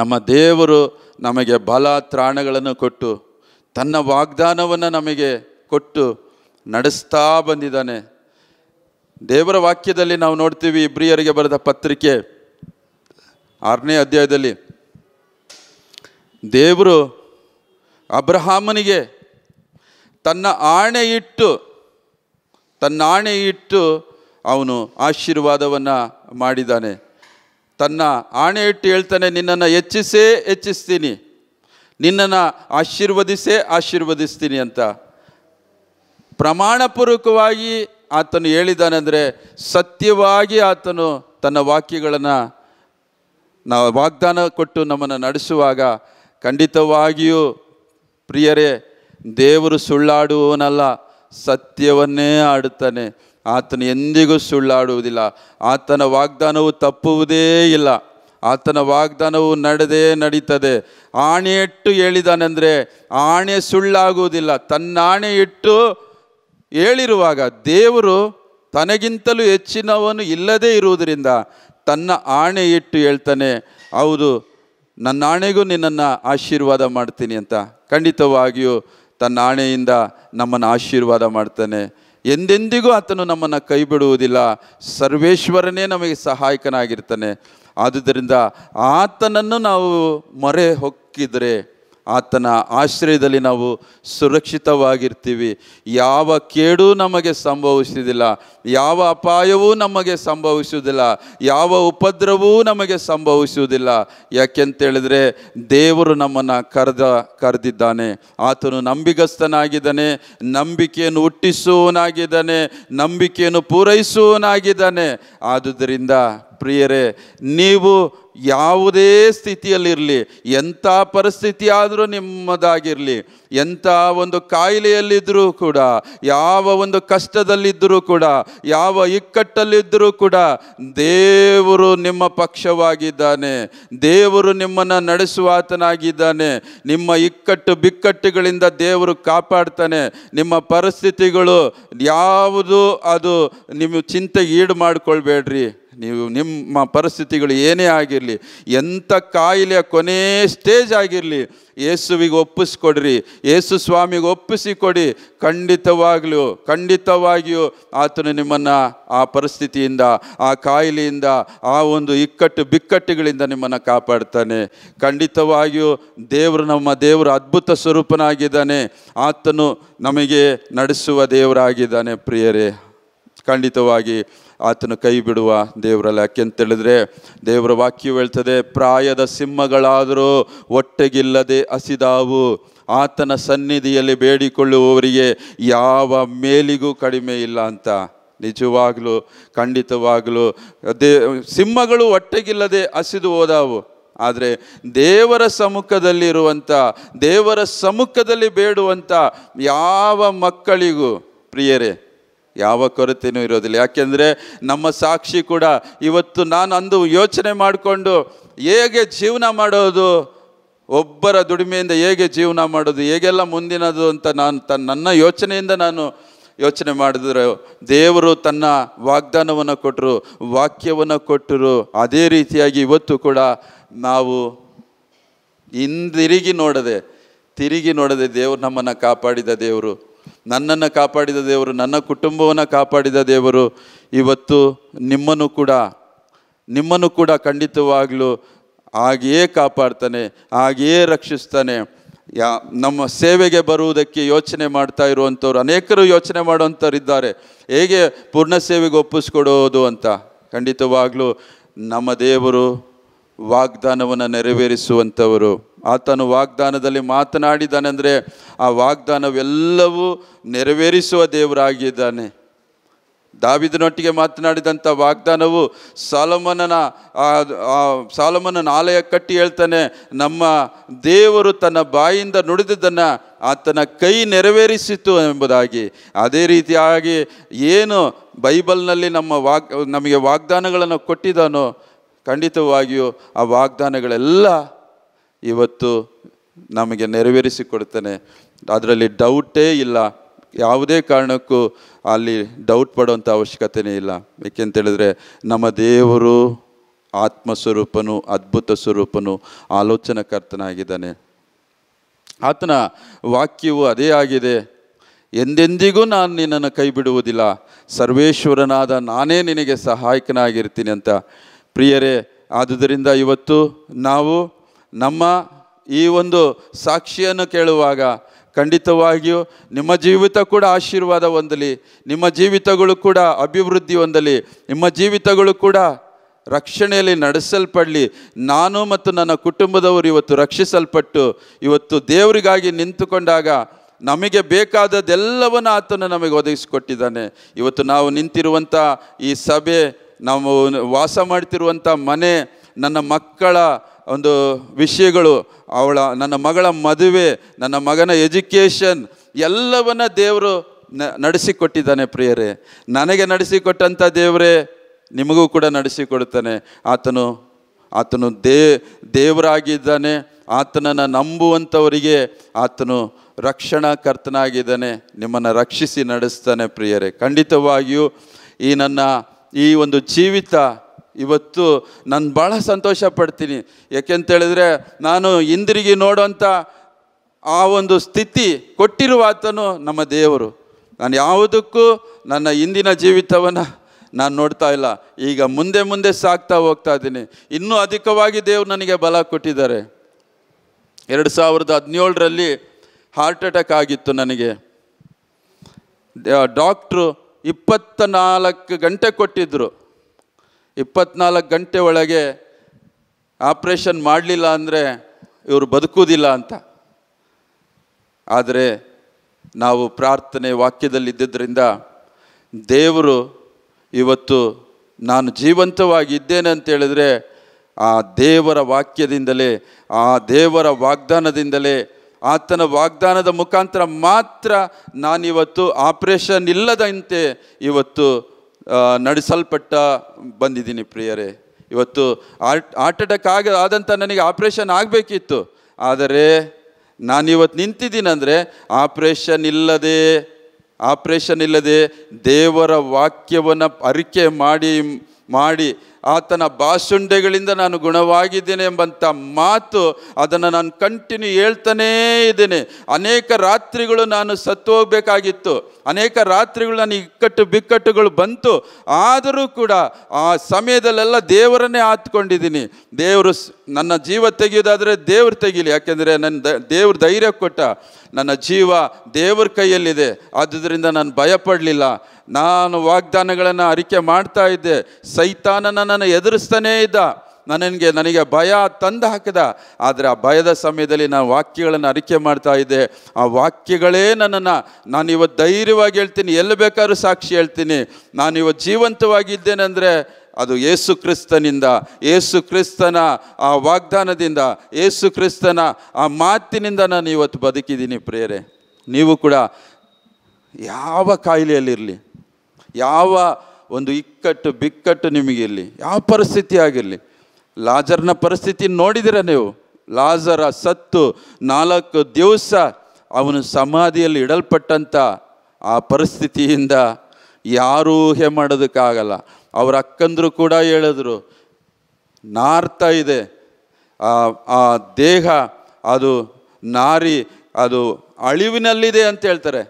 ನಮ್ಮ ದೇವರು ನಮಗೆ ಬಲ ತ್ರಾಣಗಳನ್ನು ಕೊಟ್ಟು ತನ್ನ ವಾಗ್ದಾನವನ್ನು ನಮಗೆ ಕೊಟ್ಟು ನಡೆಸ್ತಾ ಬಂದಿದ್ದಾನೆ ದೇವರ ವಾಕ್ಯದಲ್ಲಿ ನಾವು ನೋಡ್ತೀವಿ ಇಬ್ರಿಯರಿಗೆ ಬರೆದ ಪತ್ರಿಕೆ ಆರನೇ ಅಧ್ಯಾಯದಲ್ಲಿ ದೇವರು ಅಬ್ರಹಾಮನಿಗೆ ತನ್ನ ಆಣೆ ಇಟ್ಟು ತನ್ನ ಆಣೆ ಇಟ್ಟು ಅವನು ಆಶೀರ್ವಾದವನ್ನು ಮಾಡಿದ್ದಾನೆ ತನ್ನ ಆಣೆ ಇಟ್ಟು ಹೇಳ್ತಾನೆ ನಿನ್ನನ್ನು ಹೆಚ್ಚಿಸೇ ಹೆಚ್ಚಿಸ್ತೀನಿ ನಿನ್ನನ್ನು ಆಶೀರ್ವದಿಸೇ ಆಶೀರ್ವದಿಸ್ತೀನಿ ಅಂತ ಪ್ರಮಾಣಪೂರ್ವಕವಾಗಿ ಆತನು ಹೇಳಿದಾನೆಂದರೆ ಸತ್ಯವಾಗಿ ಆತನು ತನ್ನ ವಾಕ್ಯಗಳನ್ನು ನಾವು ವಾಗ್ದಾನ ಕೊಟ್ಟು ನಮ್ಮನ್ನು ನಡೆಸುವಾಗ ಖಂಡಿತವಾಗಿಯೂ ಪ್ರಿಯರೇ ದೇವರು ಸುಳ್ಳಾಡುವವನಲ್ಲ ಸತ್ಯವನ್ನೇ ಆಡುತ್ತಾನೆ ಆತನು ಎಂದಿಗೂ ಸುಳ್ಳಾಡುವುದಿಲ್ಲ ಆತನ ವಾಗ್ದಾನವು ತಪ್ಪುವುದೇ ಇಲ್ಲ ಆತನ ವಾಗ್ದಾನವು ನಡೆದೇ ನಡೀತದೆ ಆಣೆ ಇಟ್ಟು ಹೇಳಿದಾನೆಂದರೆ ಆಣೆ ಸುಳ್ಳಾಗುವುದಿಲ್ಲ ತನ್ನ ಆಣೆ ಇಟ್ಟು ಹೇಳಿರುವಾಗ ದೇವರು ತನಗಿಂತಲೂ ಹೆಚ್ಚಿನವನು ಇಲ್ಲದೇ ಇರುವುದರಿಂದ ತನ್ನ ಆಣೆ ಇಟ್ಟು ಹೇಳ್ತಾನೆ ಹೌದು ನನ್ನ ಆಣೆಗೂ ನಿನ್ನನ್ನು ಆಶೀರ್ವಾದ ಮಾಡ್ತೀನಿ ಅಂತ ಖಂಡಿತವಾಗಿಯೂ ತನ್ನ ಆಣೆಯಿಂದ ನಮ್ಮನ್ನು ಆಶೀರ್ವಾದ ಮಾಡ್ತಾನೆ ಎಂದೆಂದಿಗೂ ಆತನು ನಮ್ಮನ್ನು ಕೈ ಬಿಡುವುದಿಲ್ಲ ಸರ್ವೇಶ್ವರನೇ ನಮಗೆ ಸಹಾಯಕನಾಗಿರ್ತಾನೆ ಆದುದರಿಂದ ಆತನನ್ನು ನಾವು ಮೊರೆ ಹೊಕ್ಕಿದರೆ ಆತನ ಆಶ್ರಯದಲ್ಲಿ ನಾವು ಸುರಕ್ಷಿತವಾಗಿರ್ತೀವಿ ಯಾವ ಕೇಡೂ ನಮಗೆ ಸಂಭವಿಸುವುದಿಲ್ಲ ಯಾವ ಅಪಾಯವೂ ನಮಗೆ ಸಂಭವಿಸುವುದಿಲ್ಲ ಯಾವ ಉಪದ್ರವೂ ನಮಗೆ ಸಂಭವಿಸುವುದಿಲ್ಲ ಯಾಕೆಂತೇಳಿದರೆ ದೇವರು ನಮ್ಮನ್ನು ಕರೆದ ಕರೆದಿದ್ದಾನೆ ಆತನು ನಂಬಿಗಸ್ತನಾಗಿದ್ದಾನೆ ನಂಬಿಕೆಯನ್ನು ಹುಟ್ಟಿಸುವನಾಗಿದ್ದಾನೆ ನಂಬಿಕೆಯನ್ನು ಪೂರೈಸುವನಾಗಿದ್ದಾನೆ ಆದುದರಿಂದ ಪ್ರಿಯರೇ ನೀವು ಯಾವುದೇ ಸ್ಥಿತಿಯಲ್ಲಿರಲಿ ಎಂಥ ಪರಿಸ್ಥಿತಿ ಆದರೂ ನಿಮ್ಮದಾಗಿರಲಿ ಎಂಥ ಒಂದು ಕಾಯಿಲೆಯಲ್ಲಿದ್ದರೂ ಕೂಡ ಯಾವ ಒಂದು ಕಷ್ಟದಲ್ಲಿದ್ದರೂ ಕೂಡ ಯಾವ ಇಕ್ಕಟ್ಟಲ್ಲಿದ್ದರೂ ಕೂಡ ದೇವರು ನಿಮ್ಮ ಪಕ್ಷವಾಗಿದ್ದಾನೆ ದೇವರು ನಿಮ್ಮನ್ನು ನಡೆಸುವಾತನಾಗಿದ್ದಾನೆ ನಿಮ್ಮ ಇಕ್ಕಟ್ಟು ಬಿಕ್ಕಟ್ಟುಗಳಿಂದ ದೇವರು ಕಾಪಾಡ್ತಾನೆ ನಿಮ್ಮ ಪರಿಸ್ಥಿತಿಗಳು ಯಾವುದು ಅದು ನಿಮ್ಮ ಚಿಂತೆ ಈಡು ಮಾಡಿಕೊಳ್ಬೇಡ್ರಿ ನೀವು ನಿಮ್ಮ ಪರಿಸ್ಥಿತಿಗಳು ಏನೇ ಆಗಿರಲಿ ಎಂಥ ಕಾಯಿಲೆಯ ಕೊನೆ ಸ್ಟೇಜ್ ಆಗಿರಲಿ ಯೇಸುವಿಗೆ ಒಪ್ಪಿಸ್ಕೊಡ್ರಿ ಯೇಸು ಸ್ವಾಮಿಗೆ ಒಪ್ಪಿಸಿ ಕೊಡಿ ಖಂಡಿತವಾಗಲೂ ಖಂಡಿತವಾಗಿಯೂ ಆತನು ನಿಮ್ಮನ್ನು ಆ ಪರಿಸ್ಥಿತಿಯಿಂದ ಆ ಕಾಯಿಲೆಯಿಂದ ಆ ಒಂದು ಇಕ್ಕಟ್ಟು ಬಿಕ್ಕಟ್ಟುಗಳಿಂದ ನಿಮ್ಮನ್ನು ಕಾಪಾಡ್ತಾನೆ ಖಂಡಿತವಾಗಿಯೂ ದೇವರು ನಮ್ಮ ದೇವರು ಅದ್ಭುತ ಸ್ವರೂಪನಾಗಿದ್ದಾನೆ ಆತನು ನಮಗೆ ನಡೆಸುವ ದೇವರಾಗಿದ್ದಾನೆ ಪ್ರಿಯರೇ ಖಂಡಿತವಾಗಿ ಆತನ ಕೈ ಬಿಡುವ ದೇವರಲ್ಲ ಯಾಕೆಂತೇಳಿದ್ರೆ ದೇವರ ವಾಕ್ಯ ಹೇಳ್ತದೆ ಪ್ರಾಯದ ಸಿಂಹಗಳಾದರೂ ಒಟ್ಟೆಗಿಲ್ಲದೆ ಹಸಿದಾವು ಆತನ ಸನ್ನಿಧಿಯಲ್ಲಿ ಬೇಡಿಕೊಳ್ಳುವವರಿಗೆ ಯಾವ ಮೇಲಿಗೂ ಕಡಿಮೆ ಇಲ್ಲ ಅಂತ ನಿಜವಾಗಲೂ ಖಂಡಿತವಾಗಲೂ ದೇ ಸಿಂಹಗಳು ಒಟ್ಟೆಗಿಲ್ಲದೆ ಹಸಿದು ಹೋದಾವು ಆದರೆ ದೇವರ ಸಮ್ಮುಖದಲ್ಲಿರುವಂಥ ದೇವರ ಸಮ್ಮುಖದಲ್ಲಿ ಬೇಡುವಂಥ ಯಾವ ಮಕ್ಕಳಿಗೂ ಪ್ರಿಯರೇ ಯಾವ ಕೊರತೆಯೂ ಇರೋದಿಲ್ಲ ಯಾಕೆಂದರೆ ನಮ್ಮ ಸಾಕ್ಷಿ ಕೂಡ ಇವತ್ತು ನಾನು ಅಂದು ಯೋಚನೆ ಮಾಡಿಕೊಂಡು ಹೇಗೆ ಜೀವನ ಮಾಡೋದು ಒಬ್ಬರ ದುಡಿಮೆಯಿಂದ ಹೇಗೆ ಜೀವನ ಮಾಡೋದು ಹೇಗೆಲ್ಲ ಮುಂದಿನದು ಅಂತ ನಾನು ತನ್ನ ನನ್ನ ಯೋಚನೆಯಿಂದ ನಾನು ಯೋಚನೆ ಮಾಡಿದ್ರೆ ದೇವರು ತನ್ನ ವಾಗ್ದಾನವನ್ನು ಕೊಟ್ಟರು ವಾಕ್ಯವನ್ನು ಕೊಟ್ಟರು ಅದೇ ರೀತಿಯಾಗಿ ಇವತ್ತು ಕೂಡ ನಾವು ಹಿಂದಿರುಗಿ ನೋಡದೆ ತಿರುಗಿ ನೋಡದೆ ದೇವರು ನಮ್ಮನ್ನು ಕಾಪಾಡಿದ ದೇವರು ನನ್ನನ್ನು ಕಾಪಾಡಿದ ದೇವರು ನನ್ನ ಕುಟುಂಬವನ್ನು ಕಾಪಾಡಿದ ದೇವರು ಇವತ್ತು ನಿಮ್ಮನ್ನು ಕೂಡ ನಿಮ್ಮನ್ನು ಕೂಡ ಖಂಡಿತವಾಗಲೂ ಹಾಗೆಯೇ ಕಾಪಾಡ್ತಾನೆ ಹಾಗೆಯೇ ರಕ್ಷಿಸ್ತಾನೆ ಯಾ ನಮ್ಮ ಸೇವೆಗೆ ಬರುವುದಕ್ಕೆ ಯೋಚನೆ ಮಾಡ್ತಾ ಇರುವಂಥವ್ರು ಅನೇಕರು ಯೋಚನೆ ಮಾಡುವಂಥವ್ರಿದ್ದಾರೆ ಹೇಗೆ ಪೂರ್ಣ ಸೇವೆಗೆ ಒಪ್ಪಿಸ್ಕೊಡೋದು ಅಂತ ಖಂಡಿತವಾಗಲೂ ನಮ್ಮ ದೇವರು ವಾಗ್ದಾನವನ್ನು ನೆರವೇರಿಸುವಂಥವರು ಆತನು ವಾಗ್ದಾನದಲ್ಲಿ ಮಾತನಾಡಿದ್ದಾನೆಂದರೆ ಆ ವಾಗ್ದಾನವೆಲ್ಲವೂ ನೆರವೇರಿಸುವ ದೇವರಾಗಿದ್ದಾನೆ ದಾವಿದನೊಟ್ಟಿಗೆ ಮಾತನಾಡಿದಂಥ ವಾಗ್ದಾನವು ಸಾಲಮನನ ಸಾಲಮನನ ಆಲಯ ಕಟ್ಟಿ ಹೇಳ್ತಾನೆ ನಮ್ಮ ದೇವರು ತನ್ನ ಬಾಯಿಂದ ನುಡಿದಿದ್ದನ್ನು ಆತನ ಕೈ ನೆರವೇರಿಸಿತು ಎಂಬುದಾಗಿ ಅದೇ ರೀತಿಯಾಗಿ ಏನು ಬೈಬಲ್ನಲ್ಲಿ ನಮ್ಮ ವಾಗ್ ನಮಗೆ ವಾಗ್ದಾನಗಳನ್ನು ಕೊಟ್ಟಿದ್ದಾನೋ ಖಂಡಿತವಾಗಿಯೂ ಆ ವಾಗ್ದಾನಗಳೆಲ್ಲ ಇವತ್ತು ನಮಗೆ ನೆರವೇರಿಸಿಕೊಡ್ತಾನೆ ಅದರಲ್ಲಿ ಡೌಟೇ ಇಲ್ಲ ಯಾವುದೇ ಕಾರಣಕ್ಕೂ ಅಲ್ಲಿ ಡೌಟ್ ಪಡುವಂಥ ಅವಶ್ಯಕತೆಯೇ ಇಲ್ಲ ಏಕೆಂತೇಳಿದ್ರೆ ನಮ್ಮ ದೇವರು ಆತ್ಮಸ್ವರೂಪನು ಅದ್ಭುತ ಸ್ವರೂಪನು ಆಲೋಚನಾಕರ್ತನಾಗಿದ್ದಾನೆ ಆತನ ವಾಕ್ಯವು ಅದೇ ಆಗಿದೆ ಎಂದೆಂದಿಗೂ ನಾನು ನಿನ್ನನ್ನು ಕೈ ಬಿಡುವುದಿಲ್ಲ ಸರ್ವೇಶ್ವರನಾದ ನಾನೇ ನಿನಗೆ ಸಹಾಯಕನಾಗಿರ್ತೀನಿ ಅಂತ ಪ್ರಿಯರೇ ಆದುದರಿಂದ ಇವತ್ತು ನಾವು ನಮ್ಮ ಈ ಒಂದು ಸಾಕ್ಷಿಯನ್ನು ಕೇಳುವಾಗ ಖಂಡಿತವಾಗಿಯೂ ನಿಮ್ಮ ಜೀವಿತ ಕೂಡ ಆಶೀರ್ವಾದ ಹೊಂದಲಿ ನಿಮ್ಮ ಜೀವಿತಗಳು ಕೂಡ ಅಭಿವೃದ್ಧಿ ಹೊಂದಲಿ ನಿಮ್ಮ ಜೀವಿತಗಳು ಕೂಡ ರಕ್ಷಣೆಯಲ್ಲಿ ನಡೆಸಲ್ಪಡಲಿ ನಾನು ಮತ್ತು ನನ್ನ ಕುಟುಂಬದವರು ಇವತ್ತು ರಕ್ಷಿಸಲ್ಪಟ್ಟು ಇವತ್ತು ದೇವರಿಗಾಗಿ ನಿಂತುಕೊಂಡಾಗ ನಮಗೆ ಬೇಕಾದದ್ದೆಲ್ಲವನ್ನು ಆತನು ನಮಗೆ ಒದಗಿಸಿಕೊಟ್ಟಿದ್ದಾನೆ ಇವತ್ತು ನಾವು ನಿಂತಿರುವಂಥ ಈ ಸಭೆ ನಾವು ವಾಸ ಮಾಡ್ತಿರುವಂಥ ಮನೆ ನನ್ನ ಮಕ್ಕಳ ಒಂದು ವಿಷಯಗಳು ಅವಳ ನನ್ನ ಮಗಳ ಮದುವೆ ನನ್ನ ಮಗನ ಎಜುಕೇಷನ್ ಎಲ್ಲವನ್ನ ದೇವರು ನಡೆಸಿಕೊಟ್ಟಿದ್ದಾನೆ ಪ್ರಿಯರೇ ನನಗೆ ನಡೆಸಿಕೊಟ್ಟಂಥ ದೇವರೇ ನಿಮಗೂ ಕೂಡ ನಡೆಸಿಕೊಡುತ್ತಾನೆ ಆತನು ಆತನು ದೇ ದೇವರಾಗಿದ್ದಾನೆ ಆತನನ್ನು ನಂಬುವಂಥವರಿಗೆ ಆತನು ರಕ್ಷಣಾ ಕರ್ತನಾಗಿದ್ದಾನೆ ನಿಮ್ಮನ್ನು ರಕ್ಷಿಸಿ ನಡೆಸ್ತಾನೆ ಪ್ರಿಯರೇ ಖಂಡಿತವಾಗಿಯೂ ಈ ನನ್ನ ಈ ಒಂದು ಜೀವಿತ ಇವತ್ತು ನಾನು ಭಾಳ ಸಂತೋಷ ಪಡ್ತೀನಿ ಯಾಕೆಂತೇಳಿದರೆ ನಾನು ಹಿಂದಿರುಗಿ ನೋಡೋಂಥ ಆ ಒಂದು ಸ್ಥಿತಿ ಕೊಟ್ಟಿರುವ ಆತನು ನಮ್ಮ ದೇವರು ನಾನು ಯಾವುದಕ್ಕೂ ನನ್ನ ಹಿಂದಿನ ಜೀವಿತವನ್ನು ನಾನು ನೋಡ್ತಾ ಇಲ್ಲ ಈಗ ಮುಂದೆ ಮುಂದೆ ಸಾಕ್ತಾ ಹೋಗ್ತಾ ಇದ್ದೀನಿ ಇನ್ನೂ ಅಧಿಕವಾಗಿ ದೇವರು ನನಗೆ ಬಲ ಕೊಟ್ಟಿದ್ದಾರೆ ಎರಡು ಸಾವಿರದ ಹದಿನೇಳರಲ್ಲಿ ಹಾರ್ಟ್ ಅಟ್ಯಾಕ್ ಆಗಿತ್ತು ನನಗೆ ಡಾಕ್ಟ್ರು ಇಪ್ಪತ್ತ ನಾಲ್ಕು ಗಂಟೆ ಕೊಟ್ಟಿದ್ದರು ಇಪ್ಪತ್ನಾಲ್ಕು ಗಂಟೆ ಒಳಗೆ ಆಪ್ರೇಷನ್ ಮಾಡಲಿಲ್ಲ ಅಂದರೆ ಇವರು ಬದುಕುವುದಿಲ್ಲ ಅಂತ ಆದರೆ ನಾವು ಪ್ರಾರ್ಥನೆ ಇದ್ದಿದ್ದರಿಂದ ದೇವರು ಇವತ್ತು ನಾನು ಜೀವಂತವಾಗಿದ್ದೇನೆ ಅಂತೇಳಿದರೆ ಆ ದೇವರ ವಾಕ್ಯದಿಂದಲೇ ಆ ದೇವರ ವಾಗ್ದಾನದಿಂದಲೇ ಆತನ ವಾಗ್ದಾನದ ಮುಖಾಂತರ ಮಾತ್ರ ನಾನಿವತ್ತು ಆಪ್ರೇಷನ್ ಇಲ್ಲದಂತೆ ಇವತ್ತು ನಡೆಸಲ್ಪಟ್ಟ ಬಂದಿದ್ದೀನಿ ಪ್ರಿಯರೇ ಇವತ್ತು ಆರ್ಟ್ ಹಾರ್ಟ್ ಅಟ್ಯಾಕ್ ಆಗ ಆದಂಥ ನನಗೆ ಆಪ್ರೇಷನ್ ಆಗಬೇಕಿತ್ತು ಆದರೆ ನಾನಿವತ್ತು ನಿಂತಿದ್ದೀನಂದರೆ ಆಪ್ರೇಷನ್ ಇಲ್ಲದೆ ಆಪ್ರೇಷನ್ ಇಲ್ಲದೆ ದೇವರ ವಾಕ್ಯವನ್ನು ಅರಿಕೆ ಮಾಡಿ ಮಾಡಿ ಆತನ ಬಾಸುಂಡೆಗಳಿಂದ ನಾನು ಗುಣವಾಗಿದ್ದೇನೆ ಎಂಬಂಥ ಮಾತು ಅದನ್ನು ನಾನು ಕಂಟಿನ್ಯೂ ಹೇಳ್ತಾನೇ ಇದ್ದೇನೆ ಅನೇಕ ರಾತ್ರಿಗಳು ನಾನು ಸತ್ತು ಹೋಗಬೇಕಾಗಿತ್ತು ಅನೇಕ ರಾತ್ರಿಗಳು ನಾನು ಇಕ್ಕಟ್ಟು ಬಿಕ್ಕಟ್ಟುಗಳು ಬಂತು ಆದರೂ ಕೂಡ ಆ ಸಮಯದಲ್ಲೆಲ್ಲ ದೇವರನ್ನೇ ಆತ್ಕೊಂಡಿದ್ದೀನಿ ದೇವರು ನನ್ನ ಜೀವ ತೆಗೆಯೋದಾದರೆ ದೇವರು ತೆಗೀಲಿ ಯಾಕೆಂದರೆ ನನ್ನ ದೇವ್ರ ಧೈರ್ಯ ಕೊಟ್ಟ ನನ್ನ ಜೀವ ದೇವರ ಕೈಯಲ್ಲಿದೆ ಆದ್ದರಿಂದ ನಾನು ಭಯಪಡಲಿಲ್ಲ ನಾನು ವಾಗ್ದಾನಗಳನ್ನು ಅರಿಕೆ ಮಾಡ್ತಾ ಇದ್ದೆ ಸೈತಾನನ ನಾನು ಎದುರಿಸ್ತಾನೇ ಇದ್ದ ನನಗೆ ನನಗೆ ಭಯ ತಂದು ಹಾಕಿದ ಆದರೆ ಆ ಭಯದ ಸಮಯದಲ್ಲಿ ನಾನು ವಾಕ್ಯಗಳನ್ನು ಅರಿಕೆ ಮಾಡ್ತಾ ಇದ್ದೆ ಆ ವಾಕ್ಯಗಳೇ ನನ್ನನ್ನು ನಾನು ಇವತ್ತು ಧೈರ್ಯವಾಗಿ ಹೇಳ್ತೀನಿ ಎಲ್ಲಿ ಬೇಕಾದ್ರೂ ಸಾಕ್ಷಿ ಹೇಳ್ತೀನಿ ನಾನು ಇವತ್ತು ಜೀವಂತವಾಗಿದ್ದೇನೆಂದರೆ ಅದು ಏಸು ಕ್ರಿಸ್ತನಿಂದ ಏಸು ಕ್ರಿಸ್ತನ ಆ ವಾಗ್ದಾನದಿಂದ ಏಸು ಕ್ರಿಸ್ತನ ಆ ಮಾತಿನಿಂದ ನಾನು ಇವತ್ತು ಬದುಕಿದ್ದೀನಿ ಪ್ರೇರೆ ನೀವು ಕೂಡ ಯಾವ ಕಾಯಿಲೆಯಲ್ಲಿರಲಿ ಯಾವ ಒಂದು ಇಕ್ಕಟ್ಟು ಬಿಕ್ಕಟ್ಟು ನಿಮಗಿರಲಿ ಯಾವ ಪರಿಸ್ಥಿತಿ ಆಗಿರಲಿ ಲಾಜರ್ನ ಪರಿಸ್ಥಿತಿ ನೋಡಿದಿರ ನೀವು ಲಾಜರ ಸತ್ತು ನಾಲ್ಕು ದಿವಸ ಅವನು ಸಮಾಧಿಯಲ್ಲಿ ಇಡಲ್ಪಟ್ಟಂಥ ಆ ಪರಿಸ್ಥಿತಿಯಿಂದ ಯಾರೂ ಮಾಡೋದಕ್ಕಾಗಲ್ಲ ಅವ್ರ ಅಕ್ಕಂದರು ಕೂಡ ಹೇಳಿದ್ರು ನಾರ್ತಾ ಇದೆ ಆ ದೇಹ ಅದು ನಾರಿ ಅದು ಅಳಿವಿನಲ್ಲಿದೆ ಅಂತ ಹೇಳ್ತಾರೆ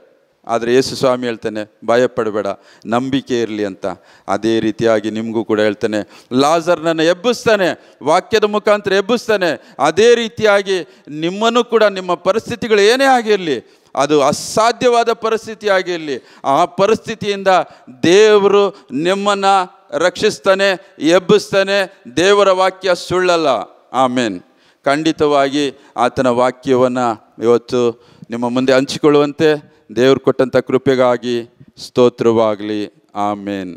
ಆದರೆ ಯೇಸು ಸ್ವಾಮಿ ಹೇಳ್ತಾನೆ ಭಯಪಡಬೇಡ ನಂಬಿಕೆ ಇರಲಿ ಅಂತ ಅದೇ ರೀತಿಯಾಗಿ ನಿಮಗೂ ಕೂಡ ಹೇಳ್ತಾನೆ ಲಾಜರ್ನನ್ನು ಎಬ್ಬಿಸ್ತಾನೆ ವಾಕ್ಯದ ಮುಖಾಂತರ ಎಬ್ಬಿಸ್ತಾನೆ ಅದೇ ರೀತಿಯಾಗಿ ನಿಮ್ಮನ್ನು ಕೂಡ ನಿಮ್ಮ ಪರಿಸ್ಥಿತಿಗಳು ಏನೇ ಆಗಿರಲಿ ಅದು ಅಸಾಧ್ಯವಾದ ಪರಿಸ್ಥಿತಿಯಾಗಿರಲಿ ಇಲ್ಲಿ ಆ ಪರಿಸ್ಥಿತಿಯಿಂದ ದೇವರು ನಿಮ್ಮನ್ನು ರಕ್ಷಿಸ್ತಾನೆ ಎಬ್ಬಿಸ್ತಾನೆ ದೇವರ ವಾಕ್ಯ ಸುಳ್ಳಲ್ಲ ಆಮೇನ್ ಖಂಡಿತವಾಗಿ ಆತನ ವಾಕ್ಯವನ್ನು ಇವತ್ತು ನಿಮ್ಮ ಮುಂದೆ ಹಂಚಿಕೊಳ್ಳುವಂತೆ ದೇವರು ಕೊಟ್ಟಂಥ ಕೃಪೆಗಾಗಿ ಸ್ತೋತ್ರವಾಗಲಿ ಆಮೇನ್